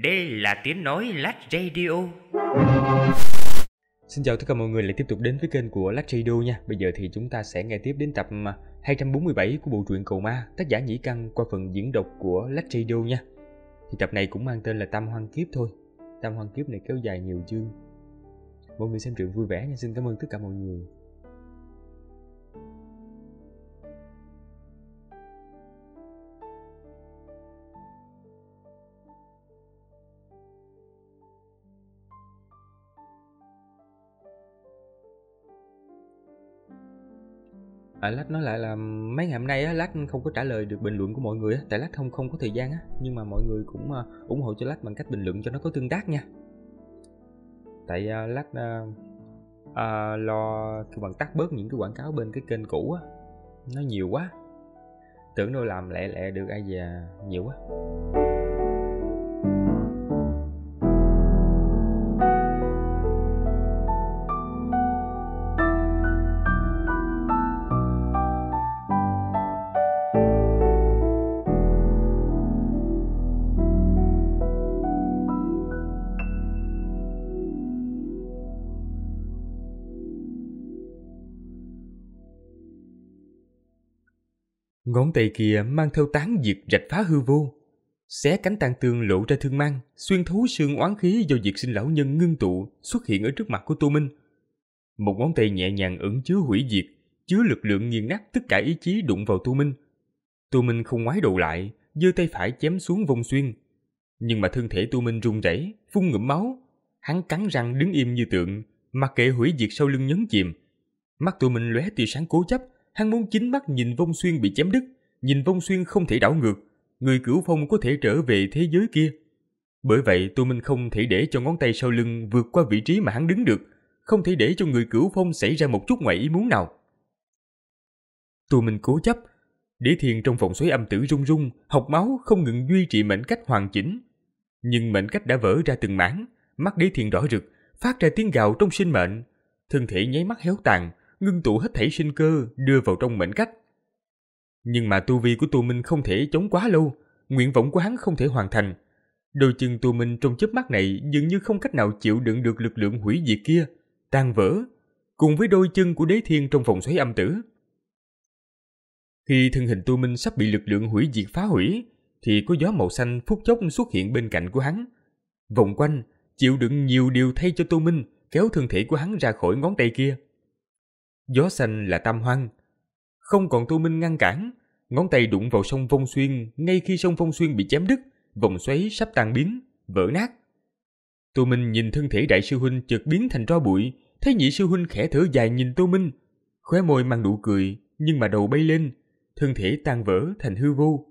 Đây là tiếng nói Lách Radio. Xin chào tất cả mọi người lại tiếp tục đến với kênh của Lách Radio nha. Bây giờ thì chúng ta sẽ nghe tiếp đến tập 247 à, của bộ truyện Cầu Ma, tác giả Nhĩ Căn qua phần diễn đọc của Lách Radio nha. Thì tập này cũng mang tên là Tam Hoang Kiếp thôi. Tam Hoang Kiếp này kéo dài nhiều chương. Mọi người xem truyện vui vẻ nha. Xin cảm ơn tất cả mọi người. à, lách nói lại là mấy ngày hôm nay á lách không có trả lời được bình luận của mọi người á tại Lát không không có thời gian á nhưng mà mọi người cũng à, ủng hộ cho Lát bằng cách bình luận cho nó có tương tác nha tại uh, lách uh, uh, lo kêu bằng tắt bớt những cái quảng cáo bên cái kênh cũ á nó nhiều quá tưởng đâu làm lẹ lẹ được ai già nhiều quá Ông kia mang theo tán diệt rạch phá hư vô. Xé cánh tàn tương lộ ra thương mang, xuyên thấu xương oán khí do diệt sinh lão nhân ngưng tụ xuất hiện ở trước mặt của Tô Minh. Một ngón tay nhẹ nhàng ẩn chứa hủy diệt, chứa lực lượng nghiền nát tất cả ý chí đụng vào Tô Minh. Tô Minh không ngoái đầu lại, giơ tay phải chém xuống vông xuyên. Nhưng mà thân thể Tô Minh run rẩy, phun ngụm máu. Hắn cắn răng đứng im như tượng, mặc kệ hủy diệt sau lưng nhấn chìm. Mắt Tô Minh lóe tia sáng cố chấp, hắn muốn chính mắt nhìn vông xuyên bị chém đứt, nhìn vong xuyên không thể đảo ngược, người cửu phong có thể trở về thế giới kia. Bởi vậy Tô Minh không thể để cho ngón tay sau lưng vượt qua vị trí mà hắn đứng được, không thể để cho người cửu phong xảy ra một chút ngoại ý muốn nào. Tô Minh cố chấp, để thiền trong vòng xoáy âm tử rung rung, học máu không ngừng duy trì mệnh cách hoàn chỉnh. Nhưng mệnh cách đã vỡ ra từng mảng, mắt đế thiền đỏ rực, phát ra tiếng gào trong sinh mệnh. Thân thể nháy mắt héo tàn, ngưng tụ hết thảy sinh cơ đưa vào trong mệnh cách. Nhưng mà tu vi của Tu Minh không thể chống quá lâu, nguyện vọng của hắn không thể hoàn thành. Đôi chân Tu Minh trong chớp mắt này dường như không cách nào chịu đựng được lực lượng hủy diệt kia, tan vỡ, cùng với đôi chân của đế thiên trong vòng xoáy âm tử. Khi thân hình Tu Minh sắp bị lực lượng hủy diệt phá hủy, thì có gió màu xanh phút chốc xuất hiện bên cạnh của hắn. Vòng quanh, chịu đựng nhiều điều thay cho Tu Minh, kéo thân thể của hắn ra khỏi ngón tay kia. Gió xanh là tam hoang, không còn Tô Minh ngăn cản, ngón tay đụng vào sông Phong Xuyên ngay khi sông Phong Xuyên bị chém đứt, vòng xoáy sắp tan biến, vỡ nát. Tô Minh nhìn thân thể đại sư huynh chợt biến thành tro bụi, thấy nhị sư huynh khẽ thở dài nhìn Tô Minh, khóe môi mang nụ cười, nhưng mà đầu bay lên, thân thể tan vỡ thành hư vô.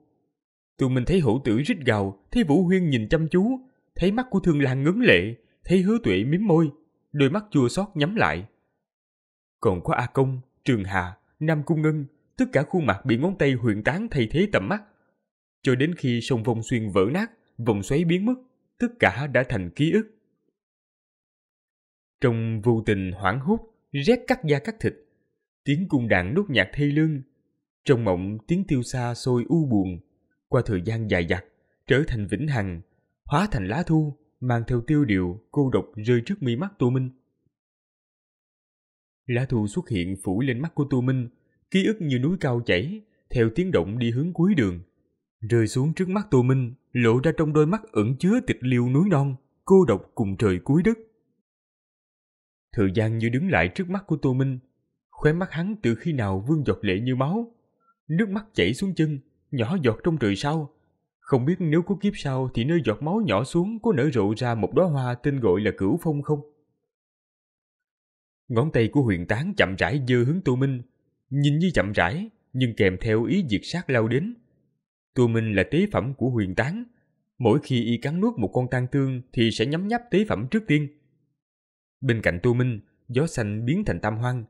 Tô Minh thấy hổ tử rít gào, thấy Vũ Huyên nhìn chăm chú, thấy mắt của Thương Lan ngấn lệ, thấy Hứa Tuệ mím môi, đôi mắt chua xót nhắm lại. Còn có A Công, Trường Hà, Nam Cung Ngân, tất cả khuôn mặt bị ngón tay huyện tán thay thế tầm mắt. Cho đến khi sông vong xuyên vỡ nát, vòng xoáy biến mất, tất cả đã thành ký ức. Trong vô tình hoảng hốt, rét cắt da cắt thịt, tiếng cung đạn nốt nhạc thay lương. Trong mộng tiếng tiêu xa sôi u buồn, qua thời gian dài dặt, trở thành vĩnh hằng, hóa thành lá thu, mang theo tiêu điệu cô độc rơi trước mi mắt Tô Minh. Lá thu xuất hiện phủ lên mắt của Tu Minh, ký ức như núi cao chảy, theo tiếng động đi hướng cuối đường. Rơi xuống trước mắt Tu Minh, lộ ra trong đôi mắt ẩn chứa tịch liêu núi non, cô độc cùng trời cuối đất. Thời gian như đứng lại trước mắt của Tô Minh, khóe mắt hắn từ khi nào vương giọt lệ như máu. Nước mắt chảy xuống chân, nhỏ giọt trong trời sau. Không biết nếu có kiếp sau thì nơi giọt máu nhỏ xuống có nở rộ ra một đóa hoa tên gọi là cửu phong không? Ngón tay của huyện tán chậm rãi dơ hướng Tô Minh, nhìn như chậm rãi, nhưng kèm theo ý diệt sát lao đến. Tô Minh là tế phẩm của huyền tán, mỗi khi y cắn nuốt một con tang tương thì sẽ nhấm nháp tế phẩm trước tiên. Bên cạnh Tô Minh, gió xanh biến thành tam hoang.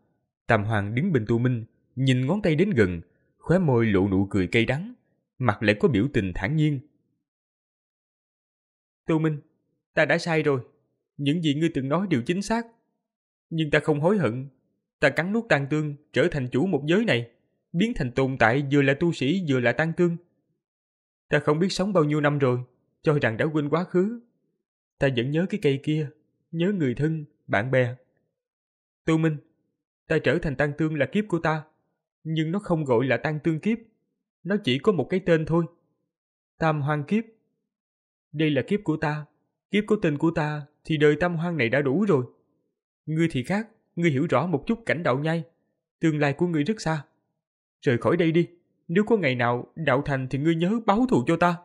Tam hoang đứng bên Tô Minh, nhìn ngón tay đến gần, khóe môi lộ nụ cười cay đắng, mặt lại có biểu tình thản nhiên. Tô Minh, ta đã sai rồi. Những gì ngươi từng nói đều chính xác nhưng ta không hối hận. Ta cắn nuốt tan tương, trở thành chủ một giới này, biến thành tồn tại vừa là tu sĩ vừa là tan tương. Ta không biết sống bao nhiêu năm rồi, cho rằng đã quên quá khứ. Ta vẫn nhớ cái cây kia, nhớ người thân, bạn bè. Tu Minh, ta trở thành tan tương là kiếp của ta, nhưng nó không gọi là tan tương kiếp, nó chỉ có một cái tên thôi. Tam hoang kiếp. Đây là kiếp của ta, kiếp của tình của ta thì đời tam hoang này đã đủ rồi. Ngươi thì khác, ngươi hiểu rõ một chút cảnh đạo nhai. Tương lai của ngươi rất xa. Rời khỏi đây đi, nếu có ngày nào đạo thành thì ngươi nhớ báo thù cho ta.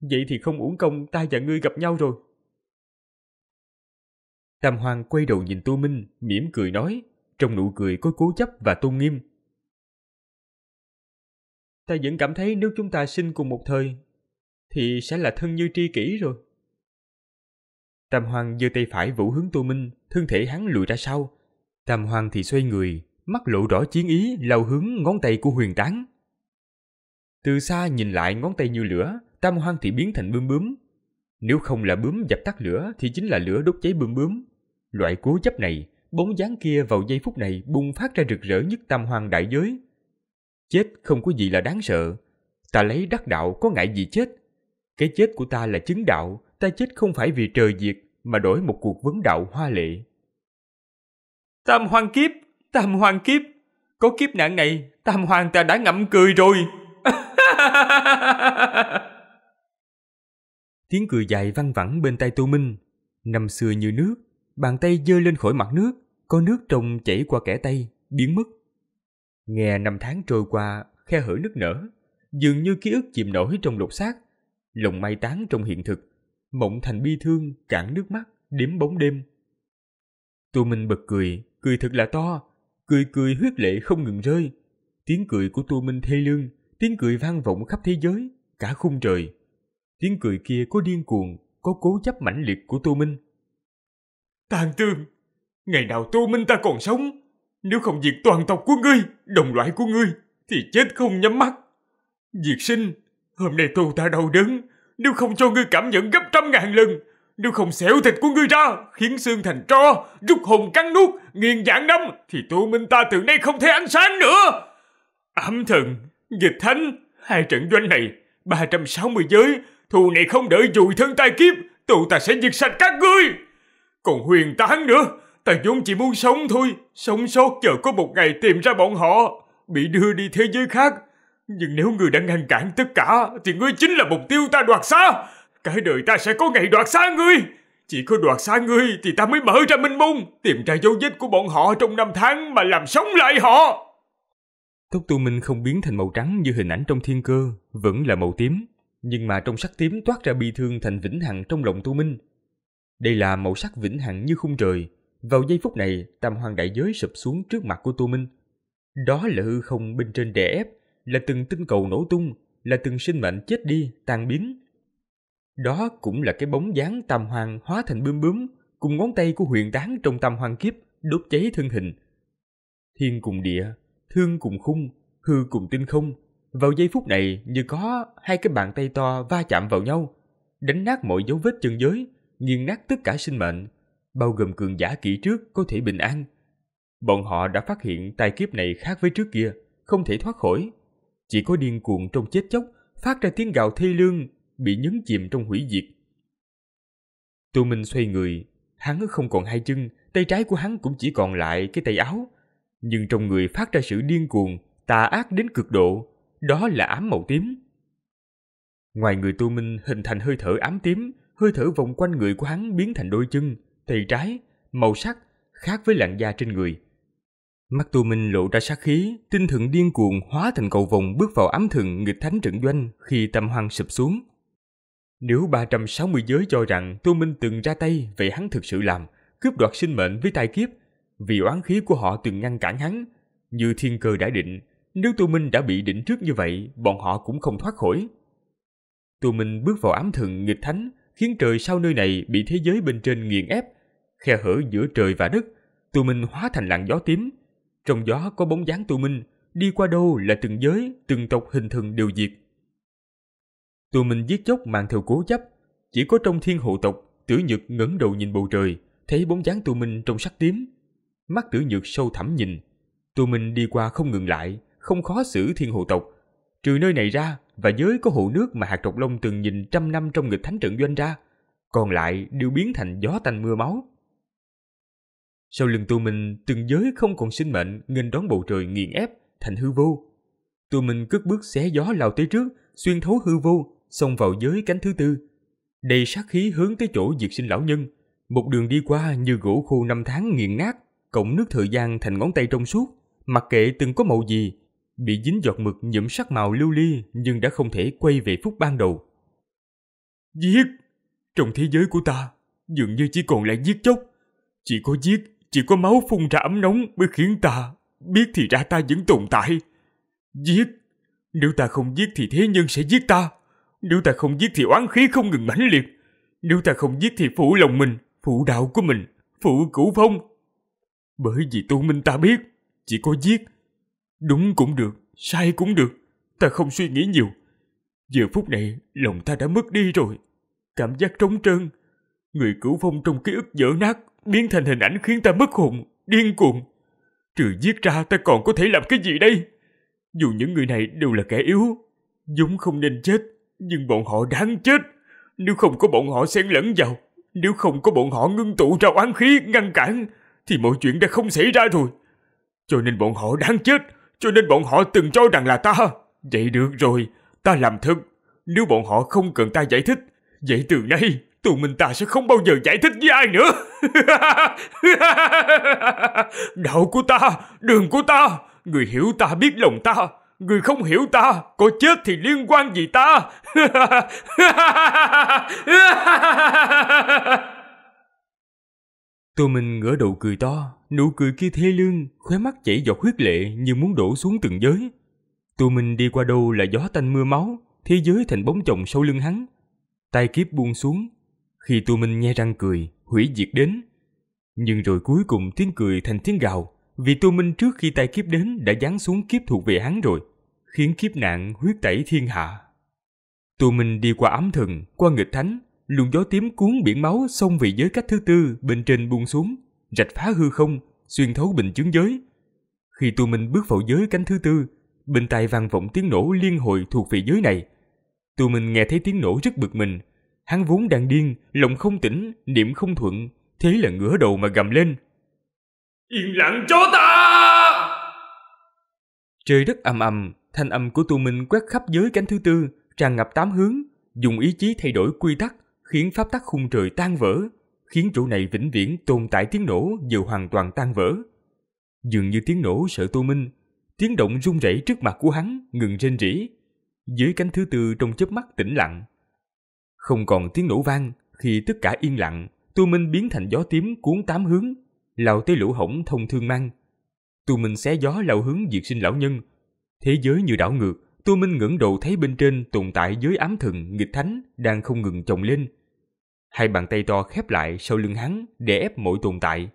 Vậy thì không uổng công ta và ngươi gặp nhau rồi. Tam Hoàng quay đầu nhìn Tô Minh, mỉm cười nói, trong nụ cười có cố chấp và tôn nghiêm. Ta vẫn cảm thấy nếu chúng ta sinh cùng một thời, thì sẽ là thân như tri kỷ rồi. Tam Hoàng giơ tay phải vũ hướng Tô Minh, thân thể hắn lùi ra sau. Tam Hoàng thì xoay người, mắt lộ rõ chiến ý lao hướng ngón tay của huyền tán. Từ xa nhìn lại ngón tay như lửa, Tam Hoàng thì biến thành bướm bướm. Nếu không là bướm dập tắt lửa thì chính là lửa đốt cháy bướm bướm. Loại cố chấp này, bóng dáng kia vào giây phút này bùng phát ra rực rỡ nhất Tam Hoàng đại giới. Chết không có gì là đáng sợ. Ta lấy đắc đạo có ngại gì chết. Cái chết của ta là chứng đạo, ta chết không phải vì trời diệt mà đổi một cuộc vấn đạo hoa lệ. Tam hoàng kiếp, tam hoàng kiếp, có kiếp nạn này, tam hoàng ta đã ngậm cười rồi. Tiếng cười dài văng vẳng bên tay Tô Minh, năm xưa như nước, bàn tay dơ lên khỏi mặt nước, có nước trông chảy qua kẻ tay, biến mất. Nghe năm tháng trôi qua, khe hở nước nở, dường như ký ức chìm nổi trong lục xác, lồng mai tán trong hiện thực, mộng thành bi thương cản nước mắt đếm bóng đêm tô minh bật cười cười thật là to cười cười huyết lệ không ngừng rơi tiếng cười của tô minh thê lương tiếng cười vang vọng khắp thế giới cả khung trời tiếng cười kia có điên cuồng có cố chấp mãnh liệt của tô minh tàn tương ngày nào tô minh ta còn sống nếu không diệt toàn tộc của ngươi đồng loại của ngươi thì chết không nhắm mắt diệt sinh hôm nay tô ta đau đớn nếu không cho ngươi cảm nhận gấp trăm ngàn lần Nếu không xẻo thịt của ngươi ra Khiến xương thành tro Rút hồn cắn nuốt Nghiền dạng năm Thì tu minh ta từ nay không thấy ánh sáng nữa Ám thần Dịch thánh Hai trận doanh này 360 giới Thù này không đợi dùi thân tai kiếp Tụ ta sẽ diệt sạch các ngươi Còn huyền tán nữa Ta vốn chỉ muốn sống thôi Sống sót chờ có một ngày tìm ra bọn họ Bị đưa đi thế giới khác nhưng nếu ngươi đã ngăn cản tất cả Thì ngươi chính là mục tiêu ta đoạt xá Cái đời ta sẽ có ngày đoạt xá ngươi Chỉ có đoạt xá ngươi Thì ta mới mở ra minh môn Tìm ra dấu vết của bọn họ trong năm tháng Mà làm sống lại họ Tóc tu minh không biến thành màu trắng như hình ảnh trong thiên cơ Vẫn là màu tím Nhưng mà trong sắc tím toát ra bi thương thành vĩnh hằng trong lòng tu minh Đây là màu sắc vĩnh hằng như khung trời Vào giây phút này Tam hoàng đại giới sụp xuống trước mặt của tu minh Đó là hư không bên trên đè ép là từng tinh cầu nổ tung, là từng sinh mệnh chết đi, tan biến. Đó cũng là cái bóng dáng tam hoàng hóa thành bướm bướm, cùng ngón tay của huyền tán trong tam hoàng kiếp đốt cháy thân hình. Thiên cùng địa, thương cùng khung, hư cùng tinh không, vào giây phút này như có hai cái bàn tay to va chạm vào nhau, đánh nát mọi dấu vết chân giới, nghiền nát tất cả sinh mệnh, bao gồm cường giả kỹ trước có thể bình an. Bọn họ đã phát hiện tai kiếp này khác với trước kia, không thể thoát khỏi. Chỉ có điên cuồng trong chết chóc, phát ra tiếng gào thê lương, bị nhấn chìm trong hủy diệt. Tô Minh xoay người, hắn không còn hai chân, tay trái của hắn cũng chỉ còn lại cái tay áo. Nhưng trong người phát ra sự điên cuồng, tà ác đến cực độ, đó là ám màu tím. Ngoài người Tô Minh hình thành hơi thở ám tím, hơi thở vòng quanh người của hắn biến thành đôi chân, tay trái, màu sắc, khác với làn da trên người. Mắt tu Minh lộ ra sát khí, tinh thần điên cuồng hóa thành cầu vòng bước vào ám thượng nghịch thánh trận doanh khi tâm hoang sụp xuống. Nếu 360 giới cho rằng tu Minh từng ra tay, vậy hắn thực sự làm, cướp đoạt sinh mệnh với tai kiếp, vì oán khí của họ từng ngăn cản hắn. Như thiên cơ đã định, nếu tu Minh đã bị định trước như vậy, bọn họ cũng không thoát khỏi. Tu Minh bước vào ám thượng nghịch thánh, khiến trời sau nơi này bị thế giới bên trên nghiền ép, khe hở giữa trời và đất, Tu Minh hóa thành làn gió tím, trong gió có bóng dáng tụ minh, đi qua đâu là từng giới, từng tộc hình thần đều diệt. Tụi minh giết chóc mang theo cố chấp, chỉ có trong thiên hộ tộc, tử nhược ngẩng đầu nhìn bầu trời, thấy bóng dáng tụi minh trong sắc tím. Mắt tử nhược sâu thẳm nhìn, tụi minh đi qua không ngừng lại, không khó xử thiên hộ tộc. Trừ nơi này ra và giới có hộ nước mà hạt trọc long từng nhìn trăm năm trong nghịch thánh trận doanh ra, còn lại đều biến thành gió tanh mưa máu. Sau lưng tu mình, từng giới không còn sinh mệnh nghênh đón bầu trời nghiền ép thành hư vô. tu mình cất bước xé gió lao tới trước, xuyên thấu hư vô, xông vào giới cánh thứ tư. Đầy sát khí hướng tới chỗ diệt sinh lão nhân. Một đường đi qua như gỗ khô năm tháng nghiền nát, cộng nước thời gian thành ngón tay trong suốt, mặc kệ từng có màu gì, bị dính giọt mực nhiễm sắc màu lưu ly nhưng đã không thể quay về phút ban đầu. Giết! Trong thế giới của ta, dường như chỉ còn lại giết chóc. Chỉ có giết chỉ có máu phun ra ấm nóng mới khiến ta biết thì ra ta vẫn tồn tại. Giết, nếu ta không giết thì thế nhân sẽ giết ta. Nếu ta không giết thì oán khí không ngừng mãnh liệt. Nếu ta không giết thì phủ lòng mình, phủ đạo của mình, phủ cửu phong. Bởi vì tu minh ta biết, chỉ có giết. Đúng cũng được, sai cũng được, ta không suy nghĩ nhiều. Giờ phút này, lòng ta đã mất đi rồi. Cảm giác trống trơn, người cửu phong trong ký ức dở nát biến thành hình ảnh khiến ta mất hồn, điên cuồng. Trừ giết ra ta còn có thể làm cái gì đây? Dù những người này đều là kẻ yếu, Dũng không nên chết, nhưng bọn họ đáng chết. Nếu không có bọn họ xen lẫn vào, nếu không có bọn họ ngưng tụ ra oán khí ngăn cản, thì mọi chuyện đã không xảy ra rồi. Cho nên bọn họ đáng chết, cho nên bọn họ từng cho rằng là ta. Vậy được rồi, ta làm thật. Nếu bọn họ không cần ta giải thích, vậy từ nay tụi mình ta sẽ không bao giờ giải thích với ai nữa. Đạo của ta, đường của ta, người hiểu ta biết lòng ta, người không hiểu ta, có chết thì liên quan gì ta. Tô mình ngửa đầu cười to, nụ cười kia thê lương, khóe mắt chảy giọt huyết lệ như muốn đổ xuống từng giới. Tô mình đi qua đâu là gió tanh mưa máu, thế giới thành bóng chồng sau lưng hắn. Tay kiếp buông xuống, khi Tu Minh nghe răng cười, hủy diệt đến. Nhưng rồi cuối cùng tiếng cười thành tiếng gào, vì Tu Minh trước khi tay kiếp đến đã giáng xuống kiếp thuộc về hắn rồi, khiến kiếp nạn huyết tẩy thiên hạ. Tu Minh đi qua ám thần, qua nghịch thánh, luồng gió tím cuốn biển máu xông về giới cách thứ tư bên trên buông xuống, rạch phá hư không, xuyên thấu bình chứng giới. Khi Tu Minh bước vào giới cánh thứ tư, bên tai vang vọng tiếng nổ liên hồi thuộc về giới này. Tu Minh nghe thấy tiếng nổ rất bực mình, Hắn vốn đang điên, lộng không tỉnh, niệm không thuận, thế là ngửa đầu mà gầm lên. Yên lặng cho ta! Trời đất ầm ầm, thanh âm của tù mình quét khắp giới cánh thứ tư, tràn ngập tám hướng, dùng ý chí thay đổi quy tắc, khiến pháp tắc khung trời tan vỡ, khiến chỗ này vĩnh viễn tồn tại tiếng nổ vừa hoàn toàn tan vỡ. Dường như tiếng nổ sợ Tô Minh, tiếng động run rẩy trước mặt của hắn ngừng rên rỉ. Dưới cánh thứ tư trong chớp mắt tĩnh lặng. Không còn tiếng nổ vang, khi tất cả yên lặng, Tu Minh biến thành gió tím cuốn tám hướng, lao tới lũ hổng thông thương mang. Tu Minh xé gió lao hướng diệt sinh lão nhân. Thế giới như đảo ngược, Tu Minh ngẩng đầu thấy bên trên tồn tại giới ám thần nghịch thánh đang không ngừng chồng lên. Hai bàn tay to khép lại sau lưng hắn để ép mọi tồn tại.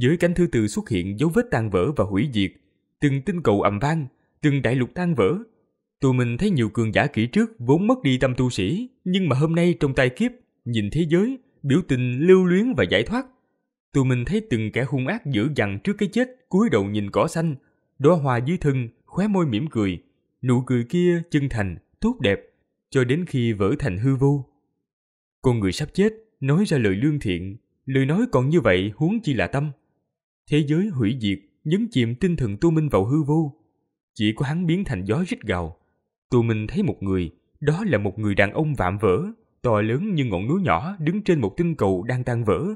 Dưới cánh thứ tư xuất hiện dấu vết tan vỡ và hủy diệt, từng tinh cầu ầm vang, từng đại lục tan vỡ, tù mình thấy nhiều cường giả kỹ trước vốn mất đi tâm tu sĩ, nhưng mà hôm nay trong tay kiếp, nhìn thế giới, biểu tình lưu luyến và giải thoát. tù mình thấy từng kẻ hung ác dữ dằn trước cái chết, cúi đầu nhìn cỏ xanh, đóa hoa dưới thân, khóe môi mỉm cười, nụ cười kia chân thành, tốt đẹp, cho đến khi vỡ thành hư vô. Con người sắp chết, nói ra lời lương thiện, lời nói còn như vậy huống chi là tâm. Thế giới hủy diệt, nhấn chìm tinh thần tu minh vào hư vô. Chỉ có hắn biến thành gió rít gào, Tụi mình thấy một người, đó là một người đàn ông vạm vỡ, to lớn như ngọn núi nhỏ đứng trên một tinh cầu đang tan vỡ.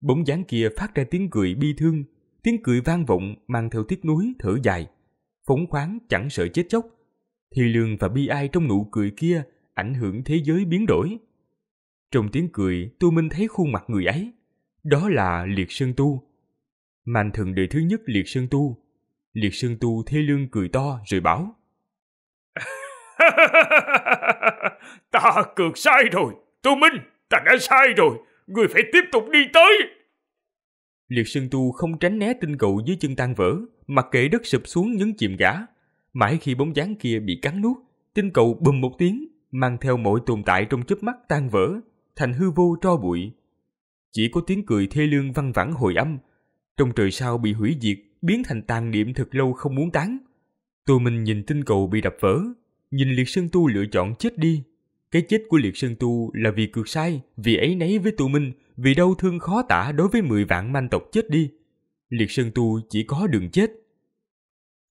Bóng dáng kia phát ra tiếng cười bi thương, tiếng cười vang vọng mang theo tiếc núi thở dài, phóng khoáng chẳng sợ chết chóc. Thì lương và bi ai trong nụ cười kia ảnh hưởng thế giới biến đổi. Trong tiếng cười, Tu Minh thấy khuôn mặt người ấy. Đó là Liệt Sơn Tu. Màn thần đời thứ nhất Liệt Sơn Tu. Liệt Sơn Tu thê lương cười to rồi bảo. ta cược sai rồi, Tô Minh, ta đã sai rồi, người phải tiếp tục đi tới. Liệt Sơn Tu không tránh né tinh cầu dưới chân tan vỡ, mặc kệ đất sụp xuống nhấn chìm gã. Mãi khi bóng dáng kia bị cắn nuốt, tinh cầu bùm một tiếng, mang theo mọi tồn tại trong chớp mắt tan vỡ, thành hư vô tro bụi. Chỉ có tiếng cười thê lương văng vẳng hồi âm, trong trời sao bị hủy diệt, biến thành tàn niệm thật lâu không muốn tán. Tôi mình nhìn tinh cầu bị đập vỡ, nhìn liệt sơn tu lựa chọn chết đi. Cái chết của liệt sơn tu là vì cược sai, vì ấy nấy với tụ minh, vì đau thương khó tả đối với mười vạn manh tộc chết đi. Liệt sơn tu chỉ có đường chết.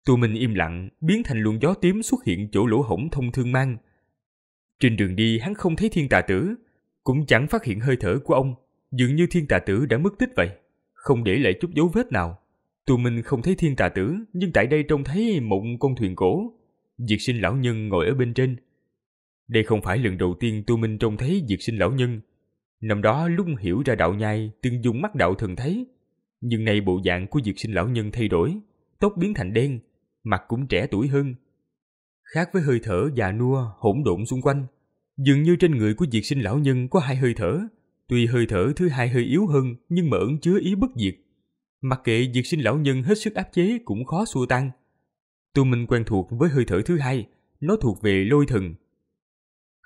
Tụ minh im lặng, biến thành luồng gió tím xuất hiện chỗ lỗ hổng thông thương mang. Trên đường đi hắn không thấy thiên tà tử, cũng chẳng phát hiện hơi thở của ông, dường như thiên tà tử đã mất tích vậy, không để lại chút dấu vết nào. Tù Minh không thấy thiên tà tử, nhưng tại đây trông thấy một con thuyền cổ, Diệt sinh lão nhân ngồi ở bên trên. Đây không phải lần đầu tiên Tu Minh trông thấy diệt sinh lão nhân. Năm đó lúc hiểu ra đạo nhai, từng dùng mắt đạo thần thấy. Nhưng nay bộ dạng của diệt sinh lão nhân thay đổi, tóc biến thành đen, mặt cũng trẻ tuổi hơn. Khác với hơi thở già nua hỗn độn xung quanh, dường như trên người của diệt sinh lão nhân có hai hơi thở. Tuy hơi thở thứ hai hơi yếu hơn nhưng mà ẩn chứa ý bất diệt. Mặc kệ diệt sinh lão nhân hết sức áp chế cũng khó xua tan. Tu Minh quen thuộc với hơi thở thứ hai, nó thuộc về lôi thần.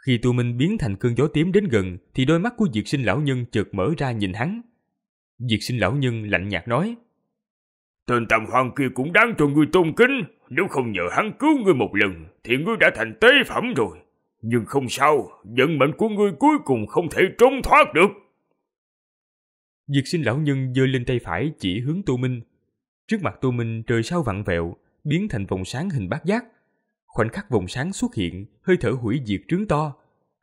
Khi Tu Minh biến thành cơn gió tím đến gần thì đôi mắt của Diệt Sinh lão nhân chợt mở ra nhìn hắn. Diệt Sinh lão nhân lạnh nhạt nói: "Tên tầm hoàng kia cũng đáng cho ngươi tôn kính, nếu không nhờ hắn cứu ngươi một lần thì ngươi đã thành tế phẩm rồi." Nhưng không sao, vận mệnh của ngươi cuối cùng không thể trốn thoát được. Diệt sinh lão nhân giơ lên tay phải chỉ hướng Tu Minh. Trước mặt Tu Minh trời sao vặn vẹo, biến thành vòng sáng hình bát giác. Khoảnh khắc vòng sáng xuất hiện, hơi thở hủy diệt trướng to.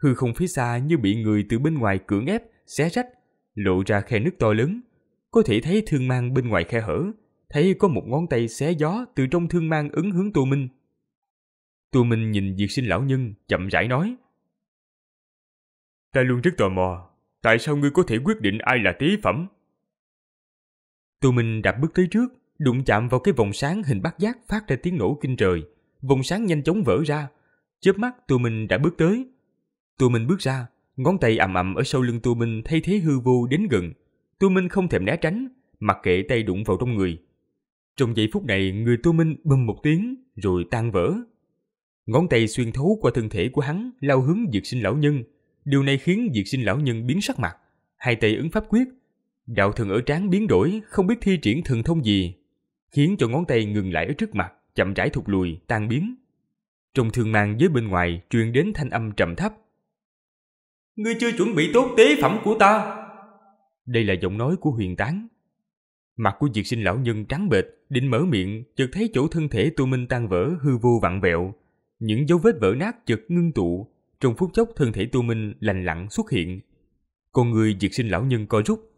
Hư không phía xa như bị người từ bên ngoài cưỡng ép, xé rách, lộ ra khe nước to lớn. Có thể thấy thương mang bên ngoài khe hở, thấy có một ngón tay xé gió từ trong thương mang ứng hướng Tô Minh. Tô Minh nhìn diệt sinh lão nhân, chậm rãi nói. Ta luôn rất tò mò, tại sao ngươi có thể quyết định ai là tế phẩm? Tô Minh đạp bước tới trước, Đụng chạm vào cái vòng sáng hình bát giác phát ra tiếng nổ kinh trời. Vòng sáng nhanh chóng vỡ ra. Chớp mắt tụi mình đã bước tới. Tụi mình bước ra, ngón tay ầm ầm ở sau lưng tụi mình thay thế hư vô đến gần. Tụi mình không thèm né tránh, mặc kệ tay đụng vào trong người. Trong giây phút này, người Tô Minh bầm một tiếng, rồi tan vỡ. Ngón tay xuyên thấu qua thân thể của hắn, lao hướng Diệt Sinh lão nhân. Điều này khiến Diệt Sinh lão nhân biến sắc mặt, hai tay ứng pháp quyết. Đạo thần ở trán biến đổi, không biết thi triển thần thông gì, khiến cho ngón tay ngừng lại ở trước mặt, chậm rãi thụt lùi, tan biến. Trong thương mang dưới bên ngoài truyền đến thanh âm trầm thấp. Ngươi chưa chuẩn bị tốt tế phẩm của ta. Đây là giọng nói của huyền tán. Mặt của diệt sinh lão nhân trắng bệch, định mở miệng, chợt thấy chỗ thân thể tu minh tan vỡ hư vô vặn vẹo. Những dấu vết vỡ nát chợt ngưng tụ, trong phút chốc thân thể tu minh lành lặn xuất hiện. Con người diệt sinh lão nhân co rút.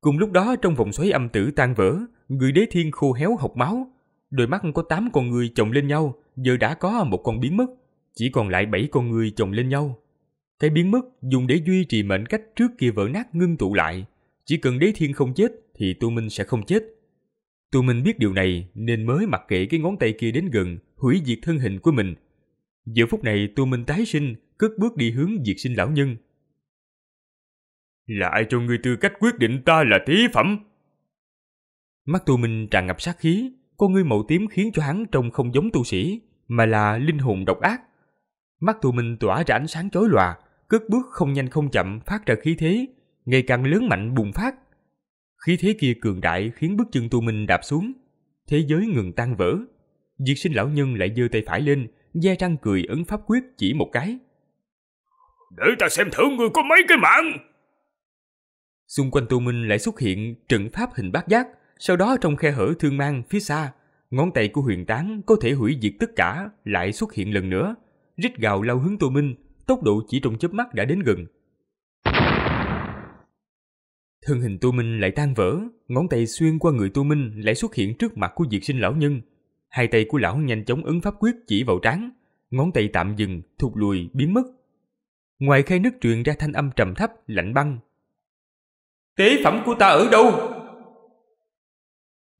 Cùng lúc đó trong vòng xoáy âm tử tan vỡ, người đế thiên khô héo hộc máu. Đôi mắt có tám con người chồng lên nhau, giờ đã có một con biến mất, chỉ còn lại bảy con người chồng lên nhau. Cái biến mất dùng để duy trì mệnh cách trước kia vỡ nát ngưng tụ lại. Chỉ cần đế thiên không chết thì tu minh sẽ không chết. Tu minh biết điều này nên mới mặc kệ cái ngón tay kia đến gần, hủy diệt thân hình của mình. Giờ phút này tu minh tái sinh, cất bước đi hướng diệt sinh lão nhân. Là ai cho người tư cách quyết định ta là thí phẩm? Mắt tù minh tràn ngập sát khí, con ngươi màu tím khiến cho hắn trông không giống tu sĩ, mà là linh hồn độc ác. Mắt tù minh tỏa ra ánh sáng chói lòa, cất bước không nhanh không chậm phát ra khí thế, ngày càng lớn mạnh bùng phát. Khí thế kia cường đại khiến bước chân tù minh đạp xuống, thế giới ngừng tan vỡ. Diệt sinh lão nhân lại giơ tay phải lên, da trăng cười ấn pháp quyết chỉ một cái. Để ta xem thử ngươi có mấy cái mạng! Xung quanh tù minh lại xuất hiện trận pháp hình bát giác, sau đó trong khe hở thương mang phía xa, ngón tay của huyền tán có thể hủy diệt tất cả lại xuất hiện lần nữa, rít gào lao hướng Tô Minh, tốc độ chỉ trong chớp mắt đã đến gần. Thân hình Tô Minh lại tan vỡ, ngón tay xuyên qua người Tô Minh lại xuất hiện trước mặt của diệt sinh lão nhân. Hai tay của lão nhanh chóng ấn pháp quyết chỉ vào trán, ngón tay tạm dừng, thụt lùi, biến mất. Ngoài khe nước truyền ra thanh âm trầm thấp, lạnh băng. Tế phẩm của ta ở đâu?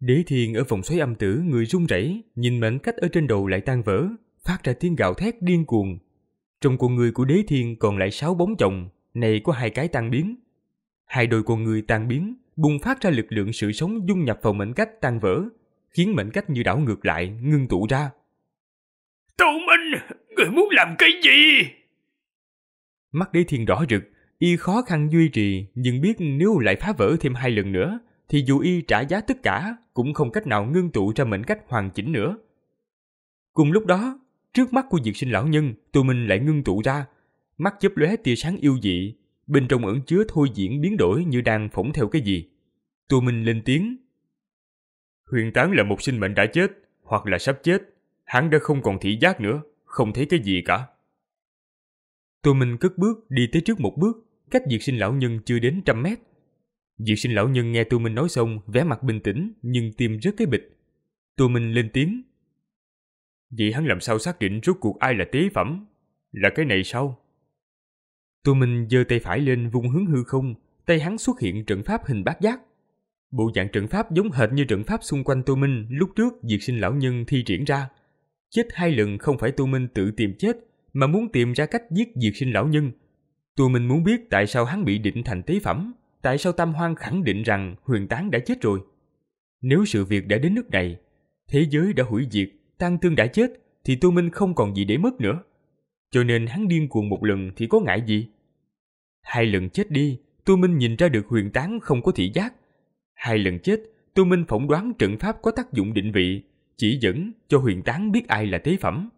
Đế thiên ở vòng xoáy âm tử người run rẩy, nhìn mệnh cách ở trên đầu lại tan vỡ, phát ra tiếng gào thét điên cuồng. Trong con người của đế thiên còn lại sáu bóng chồng, này có hai cái tan biến. Hai đôi con người tan biến, bùng phát ra lực lượng sự sống dung nhập vào mệnh cách tan vỡ, khiến mệnh cách như đảo ngược lại, ngưng tụ ra. Tô Minh, người muốn làm cái gì? Mắt đế thiên đỏ rực, y khó khăn duy trì, nhưng biết nếu lại phá vỡ thêm hai lần nữa, thì dù y trả giá tất cả cũng không cách nào ngưng tụ ra mệnh cách hoàn chỉnh nữa. Cùng lúc đó, trước mắt của diệt sinh lão nhân, tụi mình lại ngưng tụ ra, mắt chớp lóe tia sáng yêu dị, bên trong ẩn chứa thôi diễn biến đổi như đang phỏng theo cái gì. Tụi mình lên tiếng. Huyền tán là một sinh mệnh đã chết, hoặc là sắp chết, hắn đã không còn thị giác nữa, không thấy cái gì cả. Tụi mình cất bước đi tới trước một bước, cách diệt sinh lão nhân chưa đến trăm mét Diệu sinh lão nhân nghe Tu Minh nói xong, vẻ mặt bình tĩnh nhưng tim rất cái bịch. Tu Minh lên tiếng. Vậy hắn làm sao xác định rốt cuộc ai là tế phẩm? Là cái này sao? Tu Minh giơ tay phải lên vung hướng hư không, tay hắn xuất hiện trận pháp hình bát giác. Bộ dạng trận pháp giống hệt như trận pháp xung quanh Tu Minh lúc trước diệt sinh lão nhân thi triển ra. Chết hai lần không phải Tu Minh tự tìm chết, mà muốn tìm ra cách giết diệt sinh lão nhân. Tu Minh muốn biết tại sao hắn bị định thành tế phẩm tại sao Tam Hoang khẳng định rằng huyền tán đã chết rồi? Nếu sự việc đã đến nước này, thế giới đã hủy diệt, Tăng Tương đã chết, thì Tô Minh không còn gì để mất nữa. Cho nên hắn điên cuồng một lần thì có ngại gì? Hai lần chết đi, Tô Minh nhìn ra được huyền tán không có thị giác. Hai lần chết, Tô Minh phỏng đoán trận pháp có tác dụng định vị, chỉ dẫn cho huyền tán biết ai là tế phẩm.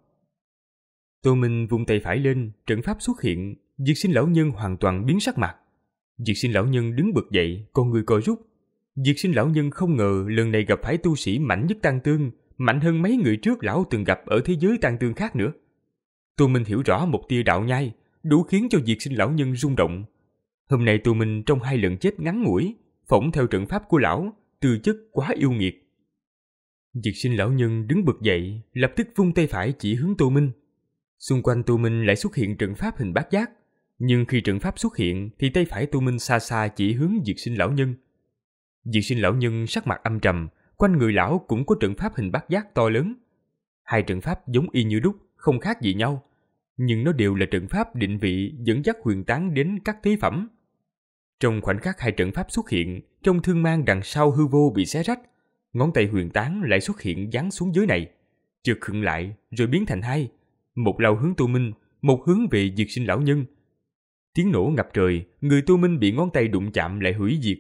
Tô Minh vung tay phải lên, trận pháp xuất hiện, diệt sinh lão nhân hoàn toàn biến sắc mặt. Diệt sinh lão nhân đứng bật dậy, con người co rút. Diệt sinh lão nhân không ngờ lần này gặp phải tu sĩ mạnh nhất Tăng Tương, mạnh hơn mấy người trước lão từng gặp ở thế giới Tăng Tương khác nữa. Tô Minh hiểu rõ một tia đạo nhai, đủ khiến cho diệt sinh lão nhân rung động. Hôm nay Tô Minh trong hai lần chết ngắn ngủi, phỏng theo trận pháp của lão, từ chất quá yêu nghiệt. Diệt sinh lão nhân đứng bật dậy, lập tức vung tay phải chỉ hướng Tô Minh. Xung quanh Tô Minh lại xuất hiện trận pháp hình bát giác, nhưng khi trận pháp xuất hiện thì tay phải tu minh xa xa chỉ hướng diệt sinh lão nhân. Diệt sinh lão nhân sắc mặt âm trầm, quanh người lão cũng có trận pháp hình bát giác to lớn. Hai trận pháp giống y như đúc, không khác gì nhau, nhưng nó đều là trận pháp định vị dẫn dắt huyền tán đến các thế phẩm. Trong khoảnh khắc hai trận pháp xuất hiện, trong thương mang đằng sau hư vô bị xé rách, ngón tay huyền tán lại xuất hiện dán xuống dưới này, chợt khựng lại rồi biến thành hai, một lao hướng tu minh, một hướng về diệt sinh lão nhân Tiếng nổ ngập trời, người tu minh bị ngón tay đụng chạm lại hủy diệt.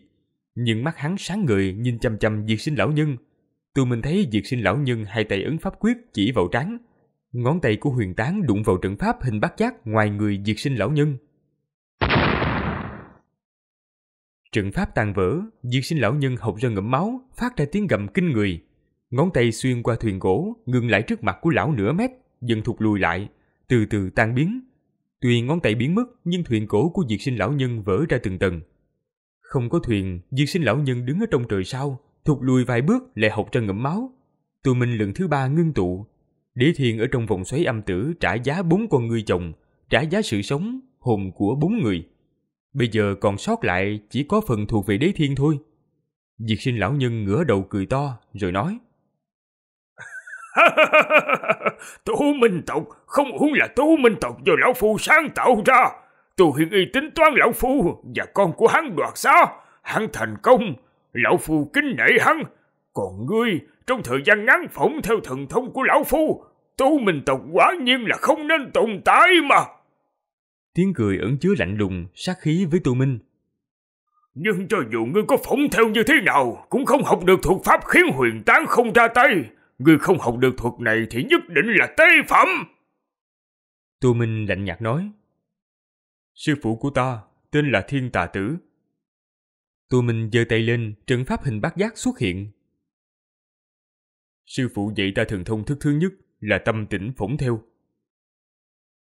nhưng mắt hắn sáng người nhìn chăm chăm diệt sinh lão nhân. Tu minh thấy diệt sinh lão nhân hai tay ấn pháp quyết chỉ vào trán. Ngón tay của huyền tán đụng vào trận pháp hình bát giác ngoài người diệt sinh lão nhân. Trận pháp tan vỡ, diệt sinh lão nhân hộc ra ngậm máu, phát ra tiếng gầm kinh người. Ngón tay xuyên qua thuyền gỗ, ngừng lại trước mặt của lão nửa mét, dần thụt lùi lại, từ từ tan biến, Tuy ngón tay biến mất nhưng thuyền cổ của diệt sinh lão nhân vỡ ra từng tầng. Không có thuyền, diệt sinh lão nhân đứng ở trong trời sao, thụt lùi vài bước lại hộc ra ngậm máu. Tụi minh lần thứ ba ngưng tụ. Đế thiên ở trong vòng xoáy âm tử trả giá bốn con người chồng, trả giá sự sống, hồn của bốn người. Bây giờ còn sót lại chỉ có phần thuộc về đế thiên thôi. Diệt sinh lão nhân ngửa đầu cười to rồi nói. tố minh tộc không uống là tố minh tộc do lão phu sáng tạo ra. Tôi hiền y tính toán lão phu và con của hắn đoạt xá. Hắn thành công, lão phu kính nể hắn. Còn ngươi, trong thời gian ngắn phỏng theo thần thông của lão phu, tố minh tộc quả nhiên là không nên tồn tại mà. Tiếng cười ẩn chứa lạnh lùng, sát khí với Tô Minh. Nhưng cho dù ngươi có phỏng theo như thế nào, cũng không học được thuật pháp khiến huyền tán không ra tay. Ngươi không học được thuật này thì nhất định là tế phẩm. Tô Minh lạnh nhạt nói. Sư phụ của ta tên là Thiên Tà Tử. Tô Minh giơ tay lên, trận pháp hình bát giác xuất hiện. Sư phụ dạy ta thường thông thức thứ nhất là tâm tĩnh phổng theo.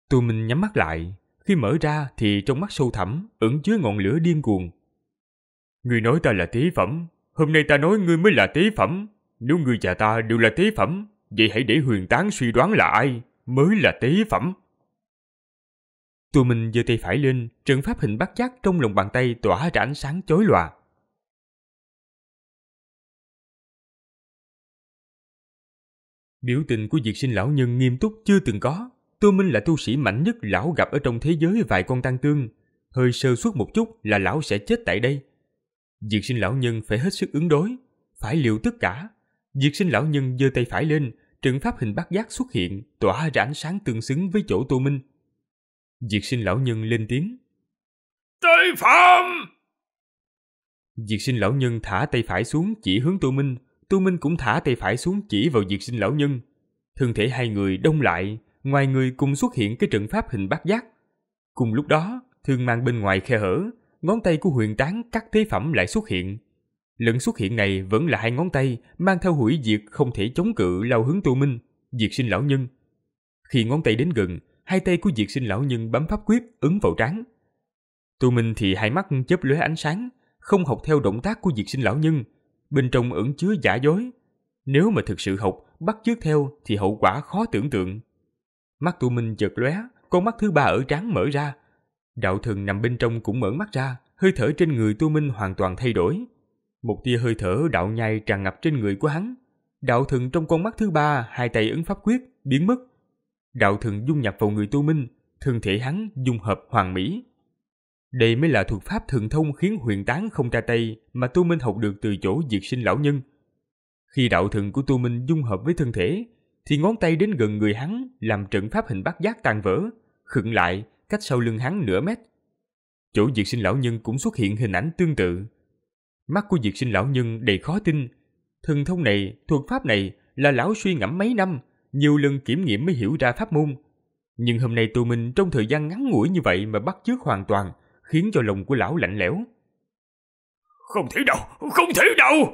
Tô Minh nhắm mắt lại, khi mở ra thì trong mắt sâu thẳm ẩn chứa ngọn lửa điên cuồng. Ngươi nói ta là tế phẩm, hôm nay ta nói ngươi mới là tế phẩm, nếu người và ta đều là tế phẩm, vậy hãy để huyền tán suy đoán là ai mới là tế phẩm. Tù mình giơ tay phải lên, trận pháp hình bát giác trong lòng bàn tay tỏa ra ánh sáng chói lòa. Biểu tình của diệt sinh lão nhân nghiêm túc chưa từng có. Tô Minh là tu sĩ mạnh nhất lão gặp ở trong thế giới vài con tăng tương. Hơi sơ suất một chút là lão sẽ chết tại đây. Diệt sinh lão nhân phải hết sức ứng đối, phải liệu tất cả. Diệt sinh lão nhân giơ tay phải lên, trận pháp hình bát giác xuất hiện, tỏa ra ánh sáng tương xứng với chỗ Tô Minh. Diệt sinh lão nhân lên tiếng. Tây phạm! Diệt sinh lão nhân thả tay phải xuống chỉ hướng Tô Minh, Tô Minh cũng thả tay phải xuống chỉ vào diệt sinh lão nhân. Thân thể hai người đông lại, ngoài người cùng xuất hiện cái trận pháp hình bát giác. Cùng lúc đó, thương mang bên ngoài khe hở, ngón tay của huyền tán các Thế phẩm lại xuất hiện. Lần xuất hiện này vẫn là hai ngón tay mang theo hủy diệt không thể chống cự lao hướng Tô Minh, diệt sinh lão nhân. Khi ngón tay đến gần, hai tay của diệt sinh lão nhân bấm pháp quyết ứng vào trán. Tô Minh thì hai mắt chớp lóe ánh sáng, không học theo động tác của diệt sinh lão nhân, bên trong ẩn chứa giả dối. Nếu mà thực sự học, bắt chước theo thì hậu quả khó tưởng tượng. Mắt Tô Minh chợt lóe, con mắt thứ ba ở trán mở ra. Đạo thần nằm bên trong cũng mở mắt ra, hơi thở trên người Tô Minh hoàn toàn thay đổi, một tia hơi thở đạo nhai tràn ngập trên người của hắn. Đạo thần trong con mắt thứ ba, hai tay ứng pháp quyết, biến mất. Đạo thần dung nhập vào người tu Minh, thân thể hắn dung hợp hoàn mỹ. Đây mới là thuật pháp thượng thông khiến huyền tán không ra tay mà tu Minh học được từ chỗ diệt sinh lão nhân. Khi đạo thần của tu Minh dung hợp với thân thể, thì ngón tay đến gần người hắn làm trận pháp hình bát giác tan vỡ, khựng lại cách sau lưng hắn nửa mét. Chỗ diệt sinh lão nhân cũng xuất hiện hình ảnh tương tự. Mắt của diệt sinh lão nhân đầy khó tin. Thần thông này, thuật pháp này là lão suy ngẫm mấy năm, nhiều lần kiểm nghiệm mới hiểu ra pháp môn. Nhưng hôm nay tụi mình trong thời gian ngắn ngủi như vậy mà bắt chước hoàn toàn, khiến cho lòng của lão lạnh lẽo. Không thể đâu, không thể đâu!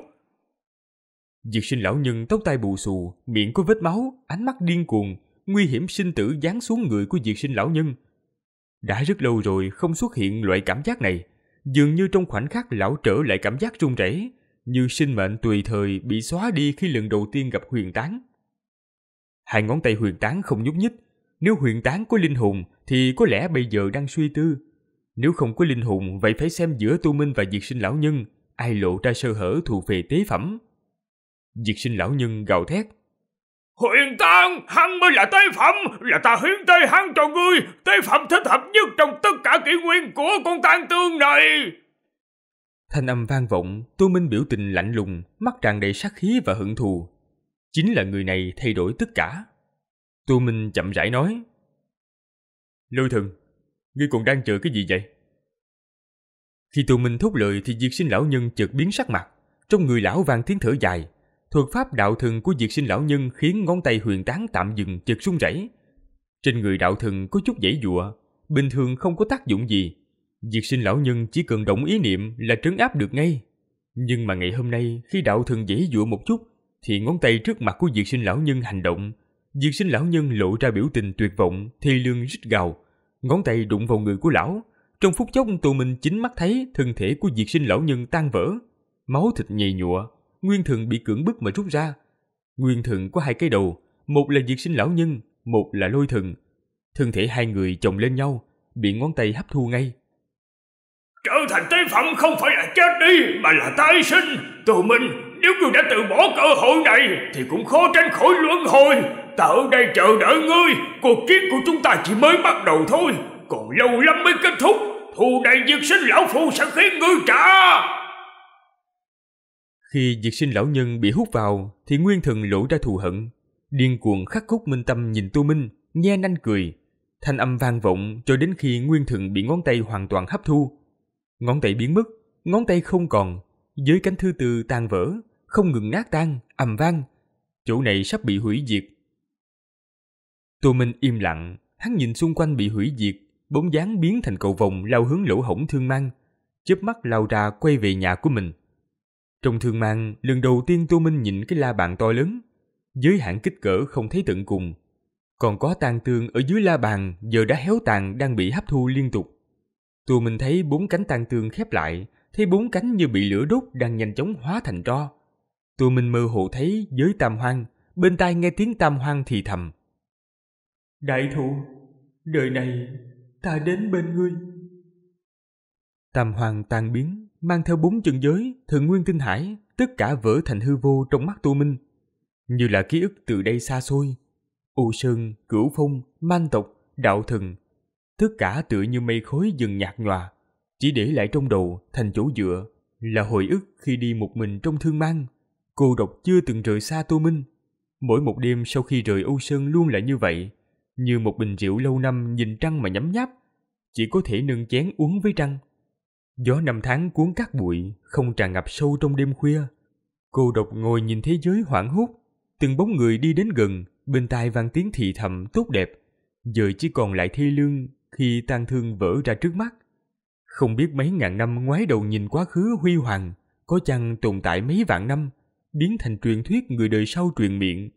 Diệt sinh lão nhân tóc tai bù xù, miệng có vết máu, ánh mắt điên cuồng, nguy hiểm sinh tử giáng xuống người của diệt sinh lão nhân. Đã rất lâu rồi không xuất hiện loại cảm giác này dường như trong khoảnh khắc lão trở lại cảm giác run rẩy, như sinh mệnh tùy thời bị xóa đi khi lần đầu tiên gặp huyền tán. Hai ngón tay huyền tán không nhúc nhích, nếu huyền tán có linh hồn thì có lẽ bây giờ đang suy tư. Nếu không có linh hồn vậy phải xem giữa tu minh và diệt sinh lão nhân, ai lộ ra sơ hở thuộc về tế phẩm. Diệt sinh lão nhân gào thét, Huyền Tăng, hắn mới là tế phẩm, là ta hiến tế hắn cho ngươi, tế phẩm thích hợp nhất trong tất cả kỷ nguyên của con tan tương này. Thanh âm vang vọng, Tô Minh biểu tình lạnh lùng, mắt tràn đầy sát khí và hận thù. Chính là người này thay đổi tất cả. Tô Minh chậm rãi nói. Lôi thần, ngươi còn đang chờ cái gì vậy? Khi Tô Minh thốt lời thì diệt sinh lão nhân chợt biến sắc mặt, trong người lão vang tiếng thở dài, thuật pháp đạo thần của diệt sinh lão nhân khiến ngón tay huyền tán tạm dừng chợt run rẩy. Trên người đạo thần có chút dãy dụa, bình thường không có tác dụng gì. Diệt sinh lão nhân chỉ cần động ý niệm là trấn áp được ngay. Nhưng mà ngày hôm nay khi đạo thần dãy dụa một chút thì ngón tay trước mặt của diệt sinh lão nhân hành động. Diệt sinh lão nhân lộ ra biểu tình tuyệt vọng, thi lương rít gào. Ngón tay đụng vào người của lão. Trong phút chốc tụi mình chính mắt thấy thân thể của diệt sinh lão nhân tan vỡ. Máu thịt nhầy nhụa, Nguyên Thần bị cưỡng bức mà rút ra. Nguyên Thần có hai cái đầu, một là diệt sinh lão nhân, một là lôi thần. Thân thể hai người chồng lên nhau, bị ngón tay hấp thu ngay. Trở thành tế phẩm không phải là chết đi, mà là tái sinh. Tù Minh, nếu ngươi đã từ bỏ cơ hội này, thì cũng khó tránh khỏi luân hồi. Ta ở đây chờ đợi ngươi, cuộc chiến của chúng ta chỉ mới bắt đầu thôi, còn lâu lắm mới kết thúc. Thù này diệt sinh lão phu sẽ khiến ngươi trả. Khi diệt sinh lão nhân bị hút vào thì Nguyên Thần lỗ ra thù hận. Điên cuồng khắc khúc minh tâm nhìn Tu Minh, nghe nanh cười. Thanh âm vang vọng cho đến khi Nguyên Thần bị ngón tay hoàn toàn hấp thu. Ngón tay biến mất, ngón tay không còn, dưới cánh thư tư tan vỡ, không ngừng nát tan, ầm vang. Chỗ này sắp bị hủy diệt. Tô Minh im lặng, hắn nhìn xung quanh bị hủy diệt, bóng dáng biến thành cầu vồng lao hướng lỗ hổng thương mang, chớp mắt lao ra quay về nhà của mình. Trong thương mang, lần đầu tiên Tô Minh nhìn cái la bàn to lớn. giới hạn kích cỡ không thấy tận cùng. Còn có tàn tương ở dưới la bàn giờ đã héo tàn đang bị hấp thu liên tục. Tô Minh thấy bốn cánh tàn tương khép lại, thấy bốn cánh như bị lửa đốt đang nhanh chóng hóa thành tro. Tô Minh mơ hồ thấy giới tam hoang, bên tai nghe tiếng tam hoang thì thầm. Đại thụ, đời này ta đến bên ngươi. Tam hoàng tan biến, mang theo bốn chân giới, thượng nguyên tinh hải, tất cả vỡ thành hư vô trong mắt Tô Minh. Như là ký ức từ đây xa xôi, U Sơn, Cửu Phong, Man Tộc, Đạo Thần, tất cả tựa như mây khối dần nhạt nhòa, chỉ để lại trong đầu thành chỗ dựa, là hồi ức khi đi một mình trong thương mang. Cô độc chưa từng rời xa Tô Minh. Mỗi một đêm sau khi rời U Sơn luôn là như vậy, như một bình rượu lâu năm nhìn trăng mà nhấm nháp, chỉ có thể nâng chén uống với trăng. Gió năm tháng cuốn các bụi, không tràn ngập sâu trong đêm khuya. Cô độc ngồi nhìn thế giới hoảng hốt, từng bóng người đi đến gần, bên tai vang tiếng thì thầm tốt đẹp. Giờ chỉ còn lại thi lương khi tang thương vỡ ra trước mắt. Không biết mấy ngàn năm ngoái đầu nhìn quá khứ huy hoàng, có chăng tồn tại mấy vạn năm, biến thành truyền thuyết người đời sau truyền miệng.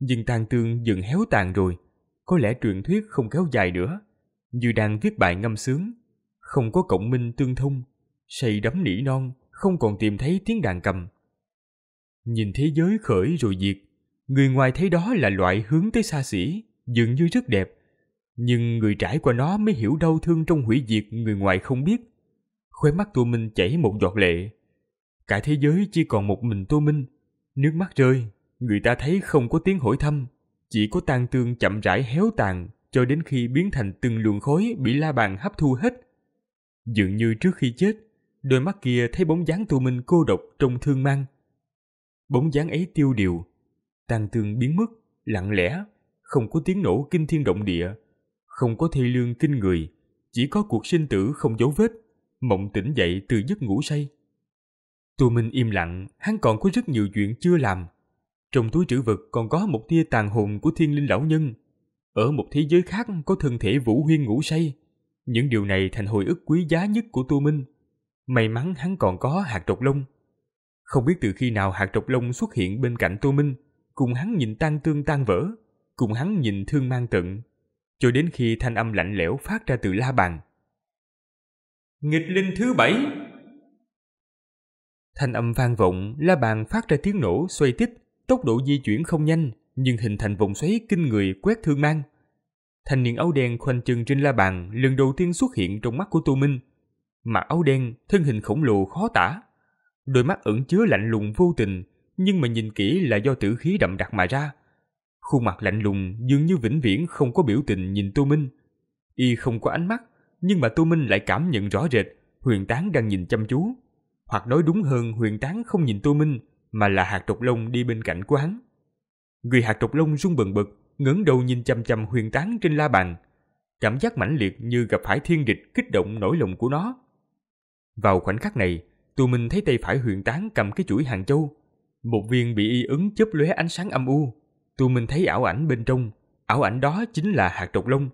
Nhưng tang tương dần héo tàn rồi, có lẽ truyền thuyết không kéo dài nữa, như đang viết bài ngâm sướng, không có cộng minh tương thông say đắm nỉ non, không còn tìm thấy tiếng đàn cầm. Nhìn thế giới khởi rồi diệt, người ngoài thấy đó là loại hướng tới xa xỉ, dường như rất đẹp, nhưng người trải qua nó mới hiểu đau thương trong hủy diệt người ngoài không biết. Khóe mắt Tô Minh chảy một giọt lệ. Cả thế giới chỉ còn một mình Tô Minh. Nước mắt rơi, người ta thấy không có tiếng hỏi thăm, chỉ có tan tương chậm rãi héo tàn cho đến khi biến thành từng luồng khói bị la bàn hấp thu hết. Dường như trước khi chết, đôi mắt kia thấy bóng dáng tù mình cô độc trong thương mang. Bóng dáng ấy tiêu điều, tàn tường biến mất, lặng lẽ, không có tiếng nổ kinh thiên động địa, không có thi lương kinh người, chỉ có cuộc sinh tử không dấu vết, mộng tỉnh dậy từ giấc ngủ say. Tù Minh im lặng, hắn còn có rất nhiều chuyện chưa làm. Trong túi trữ vật còn có một tia tàn hồn của thiên linh lão nhân. Ở một thế giới khác có thân thể vũ huyên ngủ say. Những điều này thành hồi ức quý giá nhất của Tu Minh. May mắn hắn còn có hạt trục lông. Không biết từ khi nào hạt trục lông xuất hiện bên cạnh Tô Minh, cùng hắn nhìn tan tương tan vỡ, cùng hắn nhìn thương mang tận, cho đến khi thanh âm lạnh lẽo phát ra từ la bàn. Nghịch linh thứ bảy Thanh âm vang vọng, la bàn phát ra tiếng nổ xoay tích, tốc độ di chuyển không nhanh, nhưng hình thành vòng xoáy kinh người quét thương mang. Thanh niên áo đen khoanh chân trên la bàn lần đầu tiên xuất hiện trong mắt của Tô Minh. Mặc áo đen, thân hình khổng lồ khó tả. Đôi mắt ẩn chứa lạnh lùng vô tình, nhưng mà nhìn kỹ là do tử khí đậm đặc mà ra. Khuôn mặt lạnh lùng dường như vĩnh viễn không có biểu tình nhìn Tô Minh. Y không có ánh mắt, nhưng mà Tô Minh lại cảm nhận rõ rệt Huyền Tán đang nhìn chăm chú. Hoặc nói đúng hơn Huyền Tán không nhìn Tô Minh, mà là hạt trục lông đi bên cạnh của hắn. Người hạt trục lông rung bần bật, ngẩng đầu nhìn chăm chăm Huyền Tán trên la bàn. Cảm giác mãnh liệt như gặp phải thiên địch kích động nổi lòng của nó. Vào khoảnh khắc này, tụi mình thấy tay phải huyện tán cầm cái chuỗi hàng châu. Một viên bị y ứng chớp lóe ánh sáng âm u. Tụi mình thấy ảo ảnh bên trong, ảo ảnh đó chính là hạt trọc lông.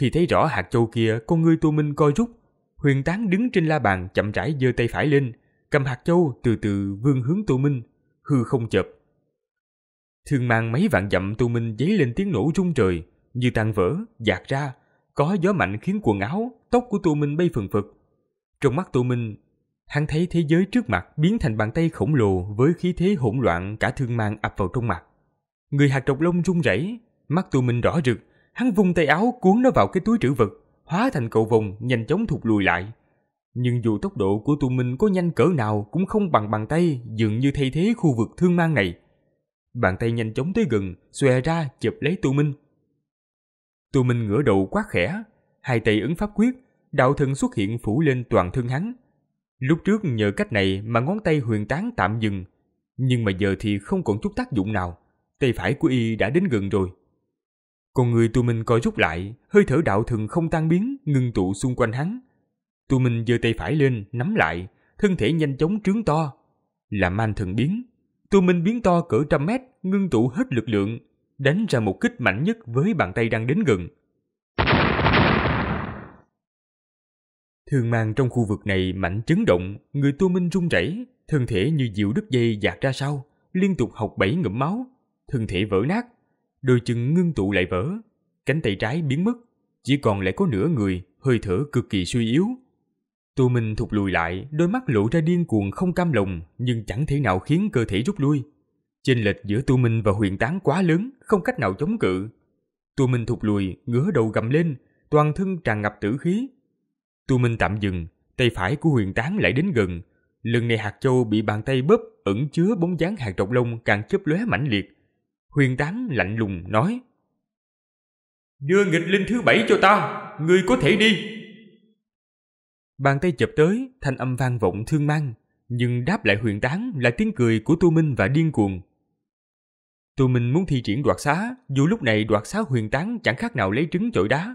Thì thấy rõ hạt châu kia, con người tụi mình coi rút. Huyền tán đứng trên la bàn chậm rãi giơ tay phải lên, cầm hạt châu từ từ vươn hướng tụi mình, hư không chợp. thường mang mấy vạn dặm tụi mình dấy lên tiếng nổ rung trời, như tan vỡ, dạt ra. Có gió mạnh khiến quần áo, tóc của tụi mình bay phừng phật. Trong mắt Tô Minh, hắn thấy thế giới trước mặt biến thành bàn tay khổng lồ với khí thế hỗn loạn cả thương mang ập vào trong mặt. Người hạt trọc lông run rẩy, mắt Tô Minh rõ rực, hắn vung tay áo cuốn nó vào cái túi trữ vật, hóa thành cầu vồng nhanh chóng thụt lùi lại. Nhưng dù tốc độ của Tô Minh có nhanh cỡ nào cũng không bằng bàn tay dường như thay thế khu vực thương mang này. Bàn tay nhanh chóng tới gần, xòe ra chụp lấy Tô Minh. Tô Minh ngửa đầu quá khẽ, hai tay ứng pháp quyết, đạo thần xuất hiện phủ lên toàn thân hắn. Lúc trước nhờ cách này mà ngón tay huyền tán tạm dừng, nhưng mà giờ thì không còn chút tác dụng nào, tay phải của y đã đến gần rồi. Còn người tu minh coi rút lại, hơi thở đạo thần không tan biến, ngưng tụ xung quanh hắn. Tu minh giơ tay phải lên, nắm lại, thân thể nhanh chóng trướng to. Là man thần biến, tu minh biến to cỡ trăm mét, ngưng tụ hết lực lượng, đánh ra một kích mạnh nhất với bàn tay đang đến gần. thường mang trong khu vực này mạnh chấn động, người Tô Minh run rẩy, thân thể như diệu đứt dây dạt ra sau, liên tục học bảy ngụm máu, thân thể vỡ nát, đôi chân ngưng tụ lại vỡ, cánh tay trái biến mất, chỉ còn lại có nửa người, hơi thở cực kỳ suy yếu. Tô Minh thụt lùi lại, đôi mắt lộ ra điên cuồng không cam lòng, nhưng chẳng thể nào khiến cơ thể rút lui. Chênh lệch giữa Tô Minh và Huyền Tán quá lớn, không cách nào chống cự. Tô Minh thụt lùi, ngửa đầu gầm lên, toàn thân tràn ngập tử khí, Tu Minh tạm dừng, tay phải của huyền tán lại đến gần. Lần này hạt châu bị bàn tay bóp ẩn chứa bóng dáng hạt trọc lông càng chớp lóe mãnh liệt. Huyền tán lạnh lùng nói. Đưa nghịch linh thứ bảy cho ta, ngươi có thể đi. Bàn tay chụp tới, thanh âm vang vọng thương mang, nhưng đáp lại huyền tán là tiếng cười của Tu Minh và điên cuồng. Tu Minh muốn thi triển đoạt xá, dù lúc này đoạt xá huyền tán chẳng khác nào lấy trứng chọi đá,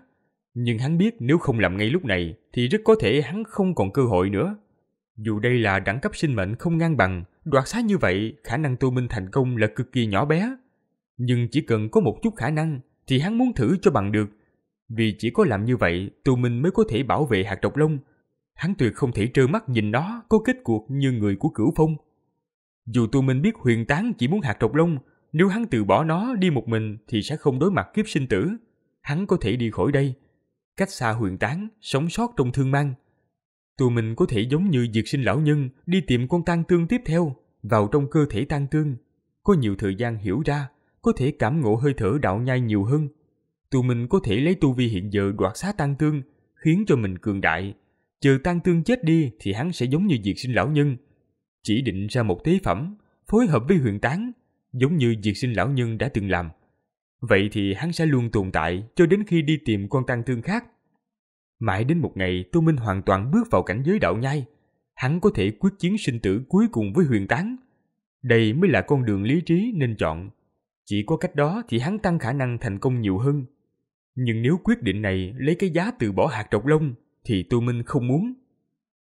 nhưng hắn biết nếu không làm ngay lúc này thì rất có thể hắn không còn cơ hội nữa. Dù đây là đẳng cấp sinh mệnh không ngang bằng, đoạt xá như vậy khả năng Tô Minh thành công là cực kỳ nhỏ bé. Nhưng chỉ cần có một chút khả năng thì hắn muốn thử cho bằng được. Vì chỉ có làm như vậy Tô Minh mới có thể bảo vệ hạt độc lông. Hắn tuyệt không thể trơ mắt nhìn nó có kết cuộc như người của cửu phong. Dù Tô Minh biết huyền tán chỉ muốn hạt độc lông, nếu hắn từ bỏ nó đi một mình thì sẽ không đối mặt kiếp sinh tử. Hắn có thể đi khỏi đây, cách xa huyền tán, sống sót trong thương mang. Tụi mình có thể giống như diệt sinh lão nhân đi tìm con tăng tương tiếp theo, vào trong cơ thể tăng tương. Có nhiều thời gian hiểu ra, có thể cảm ngộ hơi thở đạo nhai nhiều hơn. Tụi mình có thể lấy tu vi hiện giờ đoạt xá tăng tương, khiến cho mình cường đại. Chờ tăng tương chết đi thì hắn sẽ giống như diệt sinh lão nhân. Chỉ định ra một tế phẩm, phối hợp với huyền tán, giống như diệt sinh lão nhân đã từng làm vậy thì hắn sẽ luôn tồn tại cho đến khi đi tìm con tăng thương khác. Mãi đến một ngày Tô Minh hoàn toàn bước vào cảnh giới đạo nhai, hắn có thể quyết chiến sinh tử cuối cùng với huyền tán. Đây mới là con đường lý trí nên chọn. Chỉ có cách đó thì hắn tăng khả năng thành công nhiều hơn. Nhưng nếu quyết định này lấy cái giá từ bỏ hạt trọc lông thì Tô Minh không muốn.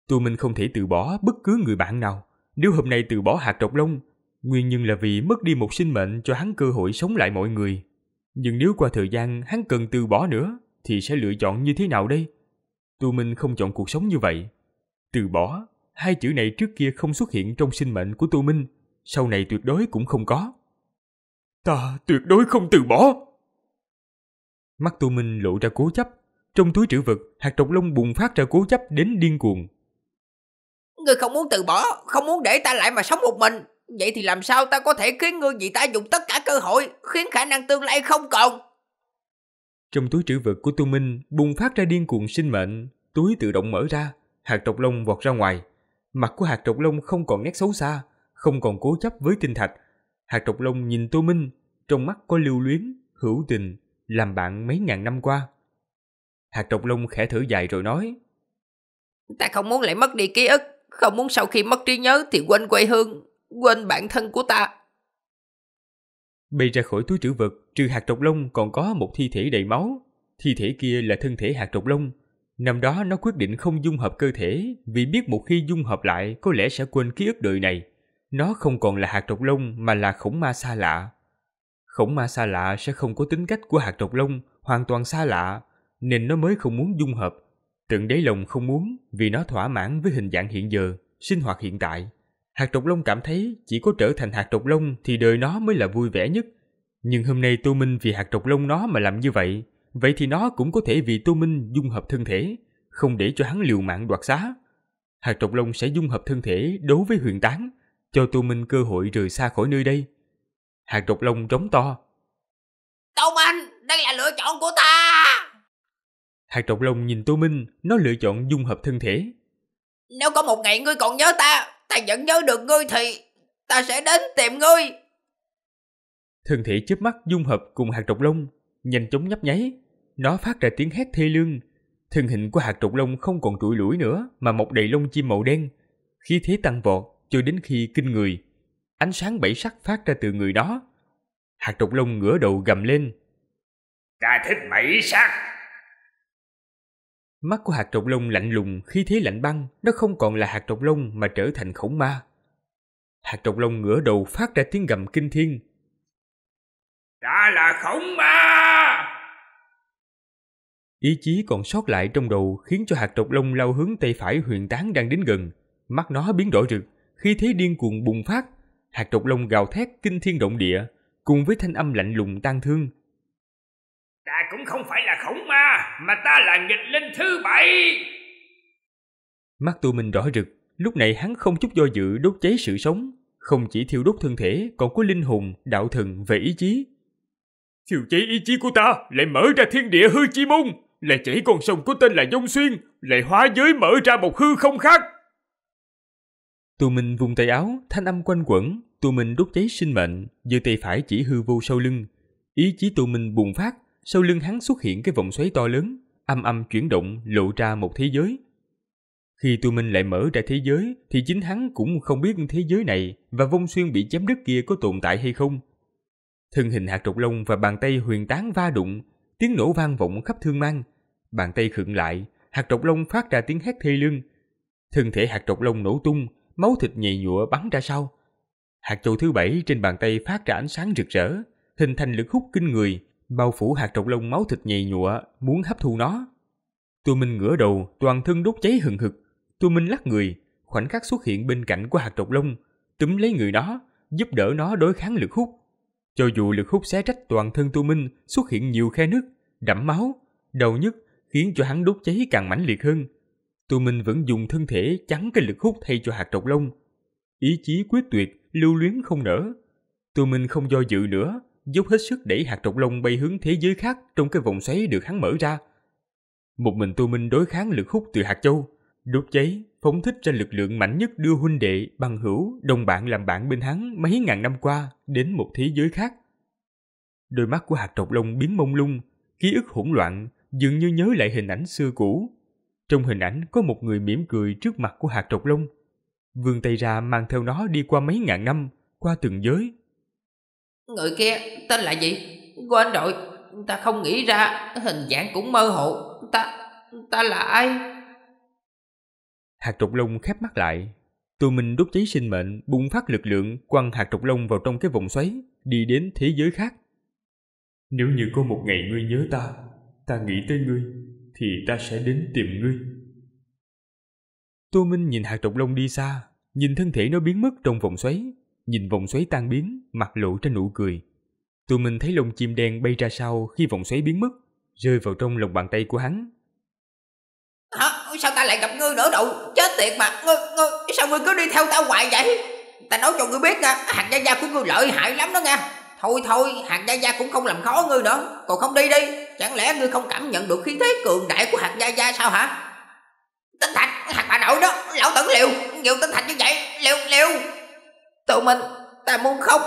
Tô Minh không thể từ bỏ bất cứ người bạn nào. Nếu hôm nay từ bỏ hạt trọc lông, nguyên nhân là vì mất đi một sinh mệnh cho hắn cơ hội sống lại mọi người. Nhưng nếu qua thời gian hắn cần từ bỏ nữa, thì sẽ lựa chọn như thế nào đây? Tu Minh không chọn cuộc sống như vậy. Từ bỏ, hai chữ này trước kia không xuất hiện trong sinh mệnh của Tu Minh, sau này tuyệt đối cũng không có. Ta tuyệt đối không từ bỏ! Mắt Tu Minh lộ ra cố chấp, trong túi trữ vật hạt trọc lông bùng phát ra cố chấp đến điên cuồng. Ngươi không muốn từ bỏ, không muốn để ta lại mà sống một mình, vậy thì làm sao ta có thể khiến ngươi vì ta dùng tất cơ hội khiến khả năng tương lai không còn. Trong túi trữ vật của Tu Minh bùng phát ra điên cuồng sinh mệnh, túi tự động mở ra, hạt trọc lông vọt ra ngoài. Mặt của hạt trọc lông không còn nét xấu xa, không còn cố chấp với tinh thạch. Hạt trọc lông nhìn Tô Minh, trong mắt có lưu luyến, hữu tình, làm bạn mấy ngàn năm qua. Hạt trọc lông khẽ thở dài rồi nói. Ta không muốn lại mất đi ký ức, không muốn sau khi mất trí nhớ thì quên quê hương, quên bản thân của ta. Bay ra khỏi túi trữ vật, trừ hạt trọc lông còn có một thi thể đầy máu. Thi thể kia là thân thể hạt trọc lông. Năm đó nó quyết định không dung hợp cơ thể vì biết một khi dung hợp lại có lẽ sẽ quên ký ức đời này. Nó không còn là hạt trọc lông mà là khổng ma xa lạ. Khổng ma xa lạ sẽ không có tính cách của hạt trọc lông, hoàn toàn xa lạ, nên nó mới không muốn dung hợp. Tận đáy lòng không muốn vì nó thỏa mãn với hình dạng hiện giờ, sinh hoạt hiện tại. Hạt trục lông cảm thấy chỉ có trở thành hạt trục lông thì đời nó mới là vui vẻ nhất. Nhưng hôm nay Tô Minh vì hạt trục lông nó mà làm như vậy, vậy thì nó cũng có thể vì Tô Minh dung hợp thân thể, không để cho hắn liều mạng đoạt xá. Hạt trục lông sẽ dung hợp thân thể đối với huyền tán, cho Tô Minh cơ hội rời xa khỏi nơi đây. Hạt trục lông trống to. Tô Minh, đây là lựa chọn của ta! Hạt trục lông nhìn Tô Minh, nó lựa chọn dung hợp thân thể. Nếu có một ngày ngươi còn nhớ ta, ta vẫn nhớ được ngươi thì ta sẽ đến tìm ngươi. Thân thể chớp mắt dung hợp cùng hạt trọc lông, nhanh chóng nhấp nháy. Nó phát ra tiếng hét thê lương. Thân hình của hạt trọc lông không còn trụi lũi nữa mà mọc đầy lông chim màu đen. Khí thế tăng vọt cho đến khi kinh người. Ánh sáng bảy sắc phát ra từ người đó. Hạt trọc lông ngửa đầu gầm lên. Ta thích bảy sắc. Mắt của hạt trọc lông lạnh lùng khi thế lạnh băng, nó không còn là hạt trọc lông mà trở thành khổng ma. Hạt trọc lông ngửa đầu phát ra tiếng gầm kinh thiên. đã là khổng ma! Ý chí còn sót lại trong đầu khiến cho hạt trọc lông lao hướng tay phải huyền tán đang đến gần. Mắt nó biến đổi rực, khi thế điên cuồng bùng phát. Hạt trọc lông gào thét kinh thiên động địa, cùng với thanh âm lạnh lùng tan thương Ta cũng không phải là khổng ma Mà ta là nghịch linh thứ bảy Mắt tu mình rõ rực Lúc này hắn không chút do dự đốt cháy sự sống Không chỉ thiêu đốt thân thể Còn có linh hồn, đạo thần về ý chí Thiêu cháy ý chí của ta Lại mở ra thiên địa hư chi môn Lại chảy con sông có tên là Dông Xuyên Lại hóa giới mở ra một hư không khác Tu Minh vùng tay áo, thanh âm quanh quẩn, Tu Minh đốt cháy sinh mệnh, giờ tay phải chỉ hư vô sau lưng. Ý chí Tu Minh bùng phát, sau lưng hắn xuất hiện cái vòng xoáy to lớn, âm âm chuyển động lộ ra một thế giới. Khi Tu Minh lại mở ra thế giới thì chính hắn cũng không biết thế giới này và vong xuyên bị chém đứt kia có tồn tại hay không. Thân hình hạt trọc lông và bàn tay huyền tán va đụng, tiếng nổ vang vọng khắp thương mang. Bàn tay khựng lại, hạt trọc lông phát ra tiếng hét thê lương. Thân thể hạt trọc lông nổ tung, máu thịt nhầy nhụa bắn ra sau. Hạt châu thứ bảy trên bàn tay phát ra ánh sáng rực rỡ, hình thành lực hút kinh người, bao phủ hạt trọc lông máu thịt nhầy nhụa, muốn hấp thu nó. Tô Minh ngửa đầu, toàn thân đốt cháy hừng hực. Tô Minh lắc người, khoảnh khắc xuất hiện bên cạnh của hạt trọc lông, túm lấy người nó, giúp đỡ nó đối kháng lực hút. Cho dù lực hút xé rách toàn thân Tu Minh xuất hiện nhiều khe nứt, đẫm máu, đầu nhức khiến cho hắn đốt cháy càng mãnh liệt hơn. Tu Minh vẫn dùng thân thể chắn cái lực hút thay cho hạt trọc lông. Ý chí quyết tuyệt, lưu luyến không nở. Tu Minh không do dự nữa, giúp hết sức đẩy hạt trọc lông bay hướng thế giới khác trong cái vòng xoáy được hắn mở ra. Một mình Tô Minh đối kháng lực hút từ hạt châu, đốt cháy, phóng thích ra lực lượng mạnh nhất đưa huynh đệ, bằng hữu, đồng bạn làm bạn bên hắn mấy ngàn năm qua đến một thế giới khác. Đôi mắt của hạt trọc lông biến mông lung, ký ức hỗn loạn, dường như nhớ lại hình ảnh xưa cũ. Trong hình ảnh có một người mỉm cười trước mặt của hạt trọc lông. Vươn tay ra mang theo nó đi qua mấy ngàn năm, qua từng giới, Người kia tên là gì? Quên rồi, ta không nghĩ ra, hình dạng cũng mơ hồ. Ta, ta là ai? Hạt trục lông khép mắt lại. Tụi mình đốt cháy sinh mệnh, bùng phát lực lượng, quăng hạt trục lông vào trong cái vòng xoáy, đi đến thế giới khác. Nếu như có một ngày ngươi nhớ ta, ta nghĩ tới ngươi, thì ta sẽ đến tìm ngươi. Tô Minh nhìn hạt trục lông đi xa, nhìn thân thể nó biến mất trong vòng xoáy, nhìn vòng xoáy tan biến, mặt lộ trên nụ cười. Tụi mình thấy lông chim đen bay ra sau khi vòng xoáy biến mất, rơi vào trong lòng bàn tay của hắn. Hả? Sao ta lại gặp ngươi nữa đâu? Chết tiệt mà, ngươi, ngươi, sao ngươi cứ đi theo tao hoài vậy? Ta nói cho ngươi biết nha, hạt gia gia của ngươi lợi hại lắm đó nha. Thôi thôi, hạt gia gia cũng không làm khó ngươi nữa, còn không đi đi. Chẳng lẽ ngươi không cảm nhận được khí thế cường đại của hạt gia gia sao hả? Tinh thạch, hạt bà nội đó, lão tử liều, nhiều tinh thạch như vậy, liều, liều. Tụi mình, ta muốn khóc.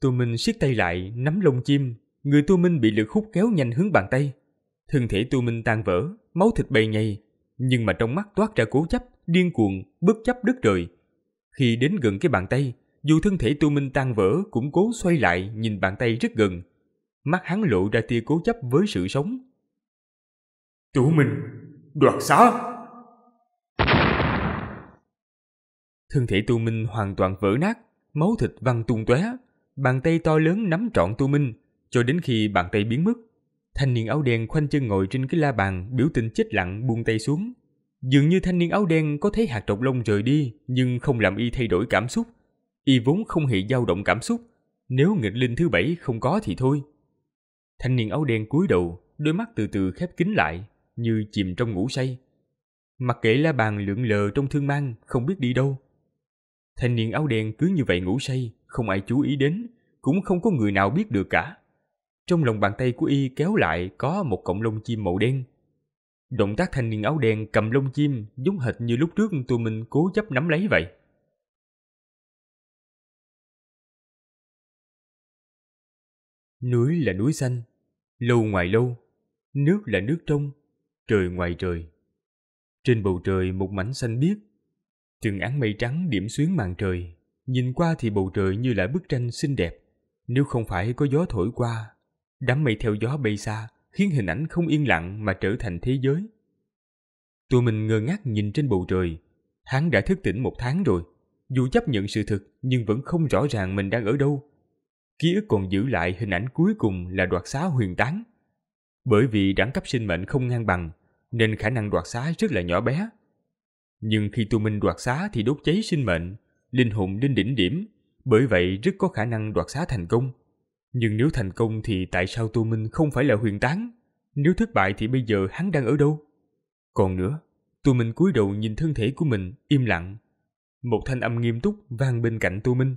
Tu Minh siết tay lại, nắm lông chim. Người Tu Minh bị lực hút kéo nhanh hướng bàn tay. Thân thể Tu Minh tan vỡ, máu thịt bay nhầy. Nhưng mà trong mắt toát ra cố chấp, điên cuồng, bất chấp đứt rời. Khi đến gần cái bàn tay, dù thân thể Tu Minh tan vỡ cũng cố xoay lại nhìn bàn tay rất gần. Mắt hắn lộ ra tia cố chấp với sự sống. Tu Minh, đoạt xá! Thân thể Tu Minh hoàn toàn vỡ nát, máu thịt văng tung tóe. Bàn tay to lớn nắm trọn Tu Minh, cho đến khi bàn tay biến mất. Thanh niên áo đen khoanh chân ngồi trên cái la bàn, biểu tình chết lặng buông tay xuống. Dường như thanh niên áo đen có thấy hạt trọc lông rời đi, nhưng không làm y thay đổi cảm xúc. Y vốn không hề dao động cảm xúc, nếu nghịch linh thứ bảy không có thì thôi. Thanh niên áo đen cúi đầu, đôi mắt từ từ khép kín lại, như chìm trong ngủ say. Mặc kệ la bàn lượn lờ trong thương mang, không biết đi đâu. Thanh niên áo đen cứ như vậy ngủ say, không ai chú ý đến, cũng không có người nào biết được cả. Trong lòng bàn tay của y kéo lại có một cọng lông chim màu đen. Động tác thanh niên áo đen cầm lông chim giống hệt như lúc trước tụi mình cố chấp nắm lấy vậy. Núi là núi xanh, lâu ngoài lâu, nước là nước trong, trời ngoài trời. Trên bầu trời một mảnh xanh biếc, Từng áng mây trắng điểm xuyến màn trời, nhìn qua thì bầu trời như là bức tranh xinh đẹp. Nếu không phải có gió thổi qua, đám mây theo gió bay xa, khiến hình ảnh không yên lặng mà trở thành thế giới. Tụi mình ngơ ngác nhìn trên bầu trời. Hắn đã thức tỉnh một tháng rồi. Dù chấp nhận sự thực nhưng vẫn không rõ ràng mình đang ở đâu. Ký ức còn giữ lại hình ảnh cuối cùng là đoạt xá huyền tán. Bởi vì đẳng cấp sinh mệnh không ngang bằng, nên khả năng đoạt xá rất là nhỏ bé nhưng khi tu minh đoạt xá thì đốt cháy sinh mệnh, linh hồn đến đỉnh điểm, bởi vậy rất có khả năng đoạt xá thành công. Nhưng nếu thành công thì tại sao tu minh không phải là huyền tán? Nếu thất bại thì bây giờ hắn đang ở đâu? Còn nữa, tu minh cúi đầu nhìn thân thể của mình, im lặng. Một thanh âm nghiêm túc vang bên cạnh tu minh.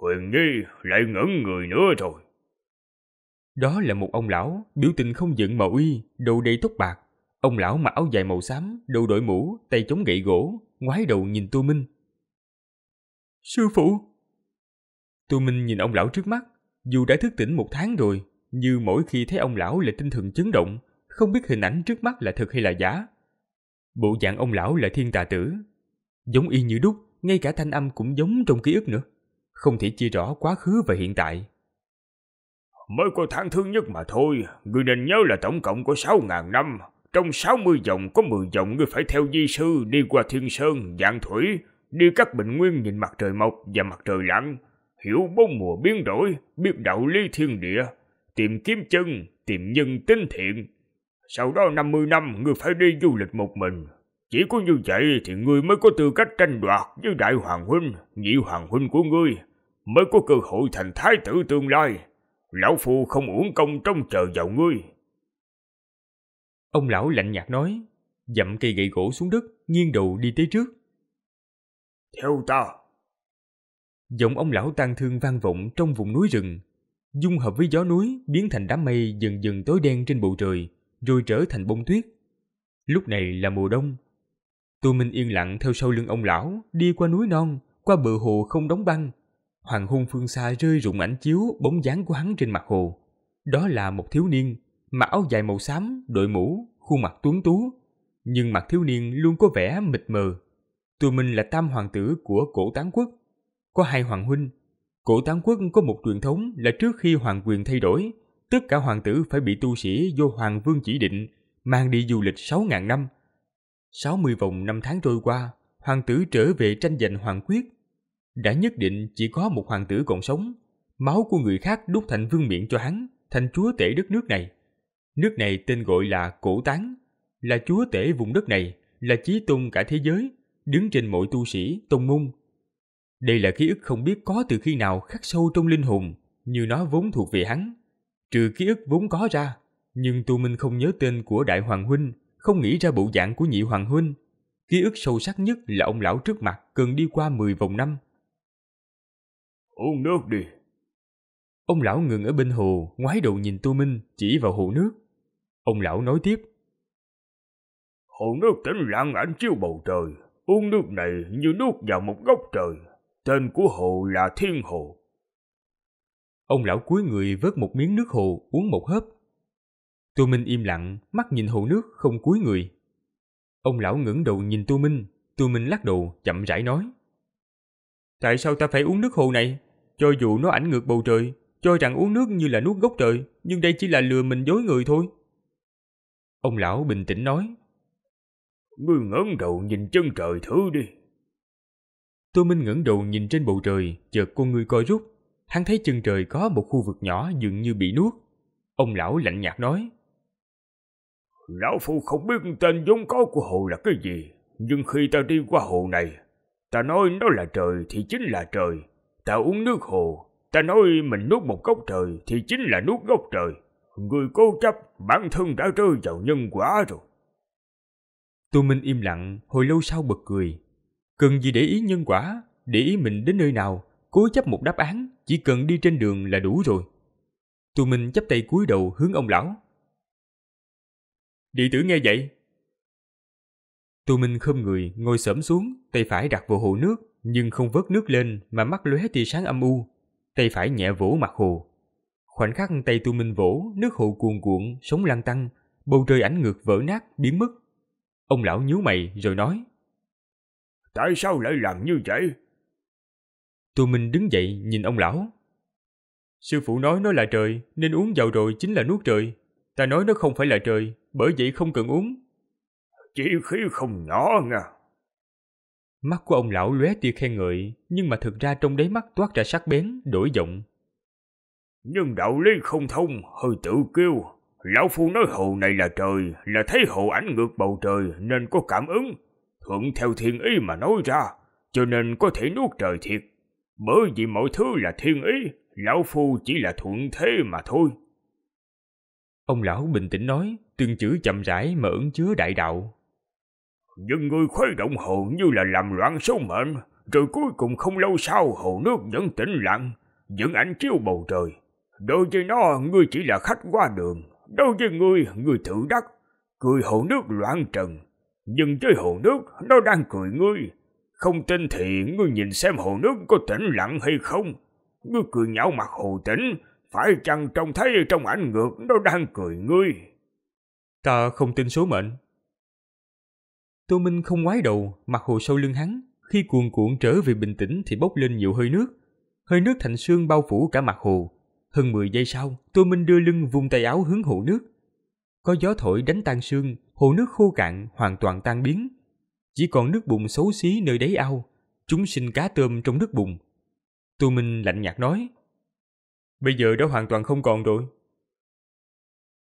Huyền nghi lại ngẩn người nữa rồi. Đó là một ông lão, biểu tình không giận mà uy, đầu đầy tóc bạc, Ông lão mặc áo dài màu xám, đầu đội mũ, tay chống gậy gỗ, ngoái đầu nhìn Tô Minh. Sư phụ! Tô Minh nhìn ông lão trước mắt, dù đã thức tỉnh một tháng rồi, như mỗi khi thấy ông lão là tinh thần chấn động, không biết hình ảnh trước mắt là thật hay là giả. Bộ dạng ông lão là thiên tà tử. Giống y như đúc, ngay cả thanh âm cũng giống trong ký ức nữa. Không thể chia rõ quá khứ và hiện tại. Mới có tháng thứ nhất mà thôi, người nên nhớ là tổng cộng có 6.000 năm, trong 60 dòng có 10 dòng ngươi phải theo di sư đi qua thiên sơn, dạng thủy, đi các bình nguyên nhìn mặt trời mọc và mặt trời lặn, hiểu bốn mùa biến đổi, biết đạo lý thiên địa, tìm kiếm chân, tìm nhân tinh thiện. Sau đó 50 năm ngươi phải đi du lịch một mình. Chỉ có như vậy thì ngươi mới có tư cách tranh đoạt với đại hoàng huynh, nhị hoàng huynh của ngươi, mới có cơ hội thành thái tử tương lai. Lão phu không uổng công trông chờ vào ngươi. Ông lão lạnh nhạt nói, dậm cây gậy gỗ xuống đất, nghiêng đầu đi tới trước. Theo ta. Giọng ông lão tang thương vang vọng trong vùng núi rừng, dung hợp với gió núi biến thành đám mây dần dần tối đen trên bầu trời, rồi trở thành bông tuyết. Lúc này là mùa đông. tôi Minh yên lặng theo sau lưng ông lão, đi qua núi non, qua bờ hồ không đóng băng. Hoàng hôn phương xa rơi rụng ảnh chiếu bóng dáng của hắn trên mặt hồ. Đó là một thiếu niên mặc áo dài màu xám, đội mũ, khuôn mặt tuấn tú. Nhưng mặt thiếu niên luôn có vẻ mịt mờ. Tụi mình là tam hoàng tử của cổ tán quốc. Có hai hoàng huynh. Cổ tán quốc có một truyền thống là trước khi hoàng quyền thay đổi, tất cả hoàng tử phải bị tu sĩ vô hoàng vương chỉ định, mang đi du lịch 6.000 năm. 60 vòng năm tháng trôi qua, hoàng tử trở về tranh giành hoàng quyết. Đã nhất định chỉ có một hoàng tử còn sống, máu của người khác đúc thành vương miện cho hắn, thành chúa tể đất nước này. Nước này tên gọi là Cổ Tán, là chúa tể vùng đất này, là chí tôn cả thế giới, đứng trên mỗi tu sĩ, tôn môn. Đây là ký ức không biết có từ khi nào khắc sâu trong linh hồn, như nó vốn thuộc về hắn. Trừ ký ức vốn có ra, nhưng Tu Minh không nhớ tên của Đại Hoàng Huynh, không nghĩ ra bộ dạng của Nhị Hoàng Huynh. Ký ức sâu sắc nhất là ông lão trước mặt cần đi qua mười vòng năm. Uống nước đi. Ông lão ngừng ở bên hồ, ngoái đầu nhìn Tu Minh, chỉ vào hồ nước. Ông lão nói tiếp. Hồ nước tĩnh lặng ảnh chiếu bầu trời, uống nước này như nuốt vào một góc trời. Tên của hồ là Thiên Hồ. Ông lão cúi người vớt một miếng nước hồ uống một hớp. Tô Minh im lặng, mắt nhìn hồ nước không cúi người. Ông lão ngẩng đầu nhìn Tô Minh, Tô Minh lắc đầu chậm rãi nói. Tại sao ta phải uống nước hồ này? Cho dù nó ảnh ngược bầu trời, cho rằng uống nước như là nuốt gốc trời, nhưng đây chỉ là lừa mình dối người thôi. Ông lão bình tĩnh nói. Ngươi ngẩng đầu nhìn chân trời thử đi. Tô Minh ngẩng đầu nhìn trên bầu trời, chợt con ngươi co rút. Hắn thấy chân trời có một khu vực nhỏ dường như bị nuốt. Ông lão lạnh nhạt nói. Lão Phu không biết tên vốn có của hồ là cái gì, nhưng khi ta đi qua hồ này, ta nói nó là trời thì chính là trời. Ta uống nước hồ, ta nói mình nuốt một gốc trời thì chính là nuốt gốc trời. Người cố chấp, bản thân đã rơi vào nhân quả rồi. Tô Minh im lặng, hồi lâu sau bật cười. Cần gì để ý nhân quả, để ý mình đến nơi nào, cố chấp một đáp án, chỉ cần đi trên đường là đủ rồi. Tô Minh chắp tay cúi đầu hướng ông lão. Đệ tử nghe vậy. Tô Minh khom người, ngồi xổm xuống, tay phải đặt vào hồ nước, nhưng không vớt nước lên mà mắt lóe tia sáng âm u, tay phải nhẹ vỗ mặt hồ. Khoảnh khắc tay tu minh vỗ, nước hồ cuồn cuộn, sóng lăn tăng, bầu trời ảnh ngược vỡ nát, biến mất. Ông lão nhíu mày rồi nói. Tại sao lại làm như vậy? Tu Minh đứng dậy nhìn ông lão. Sư phụ nói nó là trời, nên uống vào rồi chính là nuốt trời. Ta nói nó không phải là trời, bởi vậy không cần uống. Chỉ khí không nhỏ nha. Mắt của ông lão lóe tia khen ngợi, nhưng mà thực ra trong đáy mắt toát ra sắc bén, đổi giọng, nhưng đạo lý không thông, hơi tự kêu. Lão Phu nói hồ này là trời, là thấy hồ ảnh ngược bầu trời nên có cảm ứng. Thuận theo thiên ý mà nói ra, cho nên có thể nuốt trời thiệt. Bởi vì mọi thứ là thiên ý, Lão Phu chỉ là thuận thế mà thôi. Ông lão bình tĩnh nói, từng chữ chậm rãi mà ẩn chứa đại đạo. Nhưng người khuấy động hồ như là làm loạn số mệnh, rồi cuối cùng không lâu sau hồ nước vẫn tĩnh lặng, vẫn ảnh chiếu bầu trời. Đối với nó, ngươi chỉ là khách qua đường. Đối với ngươi, ngươi thử đắc. Cười hồ nước loạn trần. Nhưng với hồ nước, nó đang cười ngươi. Không tin thì ngươi nhìn xem hồ nước có tĩnh lặng hay không. Ngươi cười nhạo mặt hồ tĩnh, phải chăng trông thấy trong ảnh ngược nó đang cười ngươi? Ta không tin số mệnh. Tô Minh không ngoái đầu, mặt hồ sâu lưng hắn. Khi cuồn cuộn trở về bình tĩnh thì bốc lên nhiều hơi nước. Hơi nước thành sương bao phủ cả mặt hồ, hơn 10 giây sau, Tô Minh đưa lưng vùng tay áo hướng hồ nước. Có gió thổi đánh tan sương, hồ nước khô cạn, hoàn toàn tan biến. Chỉ còn nước bùn xấu xí nơi đáy ao, chúng sinh cá tôm trong nước bùn. Tô Minh lạnh nhạt nói, Bây giờ đã hoàn toàn không còn rồi.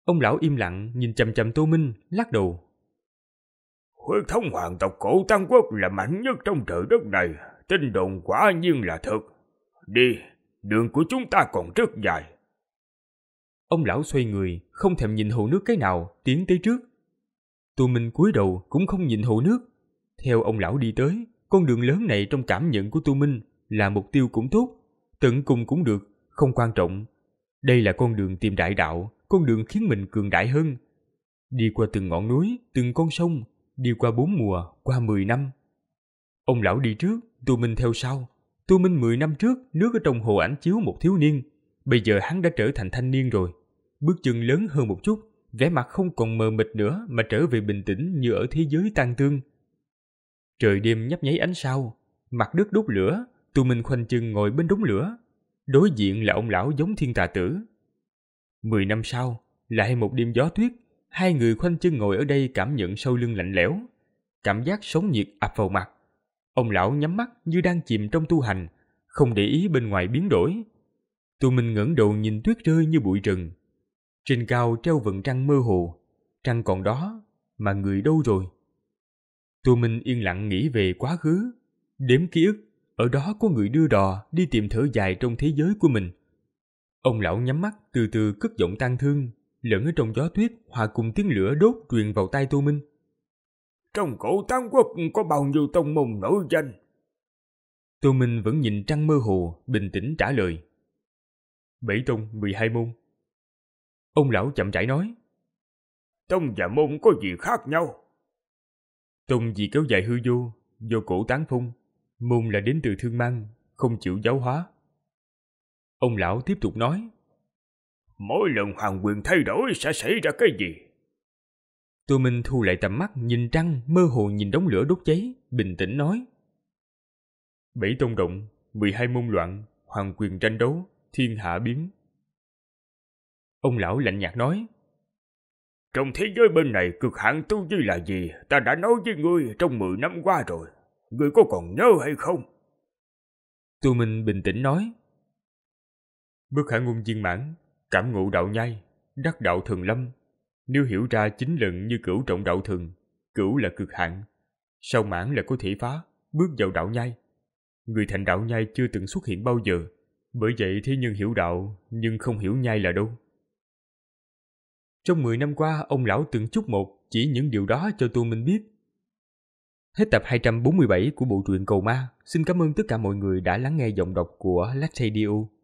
Ông lão im lặng, nhìn chầm chầm Tô Minh, lắc đầu. Huyết thống hoàng tộc cổ tăng Quốc là mạnh nhất trong trời đất này, tin đồn quả nhiên là thật. Đi, Đường của chúng ta còn rất dài. Ông lão xoay người, không thèm nhìn hồ nước cái nào, tiến tới trước. Tô Minh cúi đầu cũng không nhìn hồ nước. Theo ông lão đi tới, con đường lớn này trong cảm nhận của Tô Minh là mục tiêu cũng tốt, tận cùng cũng được, không quan trọng. Đây là con đường tìm đại đạo, con đường khiến mình cường đại hơn. Đi qua từng ngọn núi, từng con sông, đi qua bốn mùa, qua mười năm. Ông lão đi trước, Tô Minh theo sau. Tu Minh 10 năm trước nước ở trong hồ ảnh chiếu một thiếu niên, bây giờ hắn đã trở thành thanh niên rồi. Bước chân lớn hơn một chút, vẻ mặt không còn mờ mịt nữa mà trở về bình tĩnh như ở thế giới tan tương. Trời đêm nhấp nháy ánh sao, mặt đất đốt lửa, Tu Minh khoanh chân ngồi bên đống lửa. Đối diện là ông lão giống thiên tà tử. Mười năm sau, lại một đêm gió tuyết, hai người khoanh chân ngồi ở đây cảm nhận sâu lưng lạnh lẽo, cảm giác sống nhiệt ập vào mặt Ông lão nhắm mắt như đang chìm trong tu hành, không để ý bên ngoài biến đổi. Tụi mình ngẩng đầu nhìn tuyết rơi như bụi rừng. Trên cao treo vầng trăng mơ hồ, trăng còn đó, mà người đâu rồi? Tụi mình yên lặng nghĩ về quá khứ, đếm ký ức, ở đó có người đưa đò đi tìm thở dài trong thế giới của mình. Ông lão nhắm mắt từ từ cất giọng tang thương, lẫn ở trong gió tuyết hòa cùng tiếng lửa đốt truyền vào tai Tô Minh. Trong cổ tam quốc có bao nhiêu tông môn nổi danh? Tô Minh vẫn nhìn trăng mơ hồ, bình tĩnh trả lời. Bảy tông, mười hai môn. Ông lão chậm rãi nói. Tông và môn có gì khác nhau? Tông vì kéo dài hư vô, do cổ tán phong. Môn là đến từ thương mang, không chịu giáo hóa. Ông lão tiếp tục nói. Mỗi lần hoàng quyền thay đổi sẽ xảy ra cái gì? Tô Minh thu lại tầm mắt, nhìn trăng, mơ hồ nhìn đống lửa đốt cháy, bình tĩnh nói. Bảy tông động, mười hai môn loạn, hoàng quyền tranh đấu, thiên hạ biến. Ông lão lạnh nhạt nói. Trong thế giới bên này cực hạn tu duy là gì, ta đã nói với ngươi trong mười năm qua rồi. Ngươi có còn nhớ hay không? Tô Minh bình tĩnh nói. Bước khả ngôn viên mãn, cảm ngộ đạo nhai, đắc đạo thường lâm, nếu hiểu ra chính lần như cửu trọng đạo thường, cửu là cực hạn, sau mãn là có thể phá, bước vào đạo nhai. Người thành đạo nhai chưa từng xuất hiện bao giờ, bởi vậy thế nhân hiểu đạo nhưng không hiểu nhai là đâu. Trong mười năm qua, ông lão từng chút một chỉ những điều đó cho tôi mình biết. Hết tập 247 của bộ truyện Cầu Ma, xin cảm ơn tất cả mọi người đã lắng nghe giọng đọc của Lách Radio.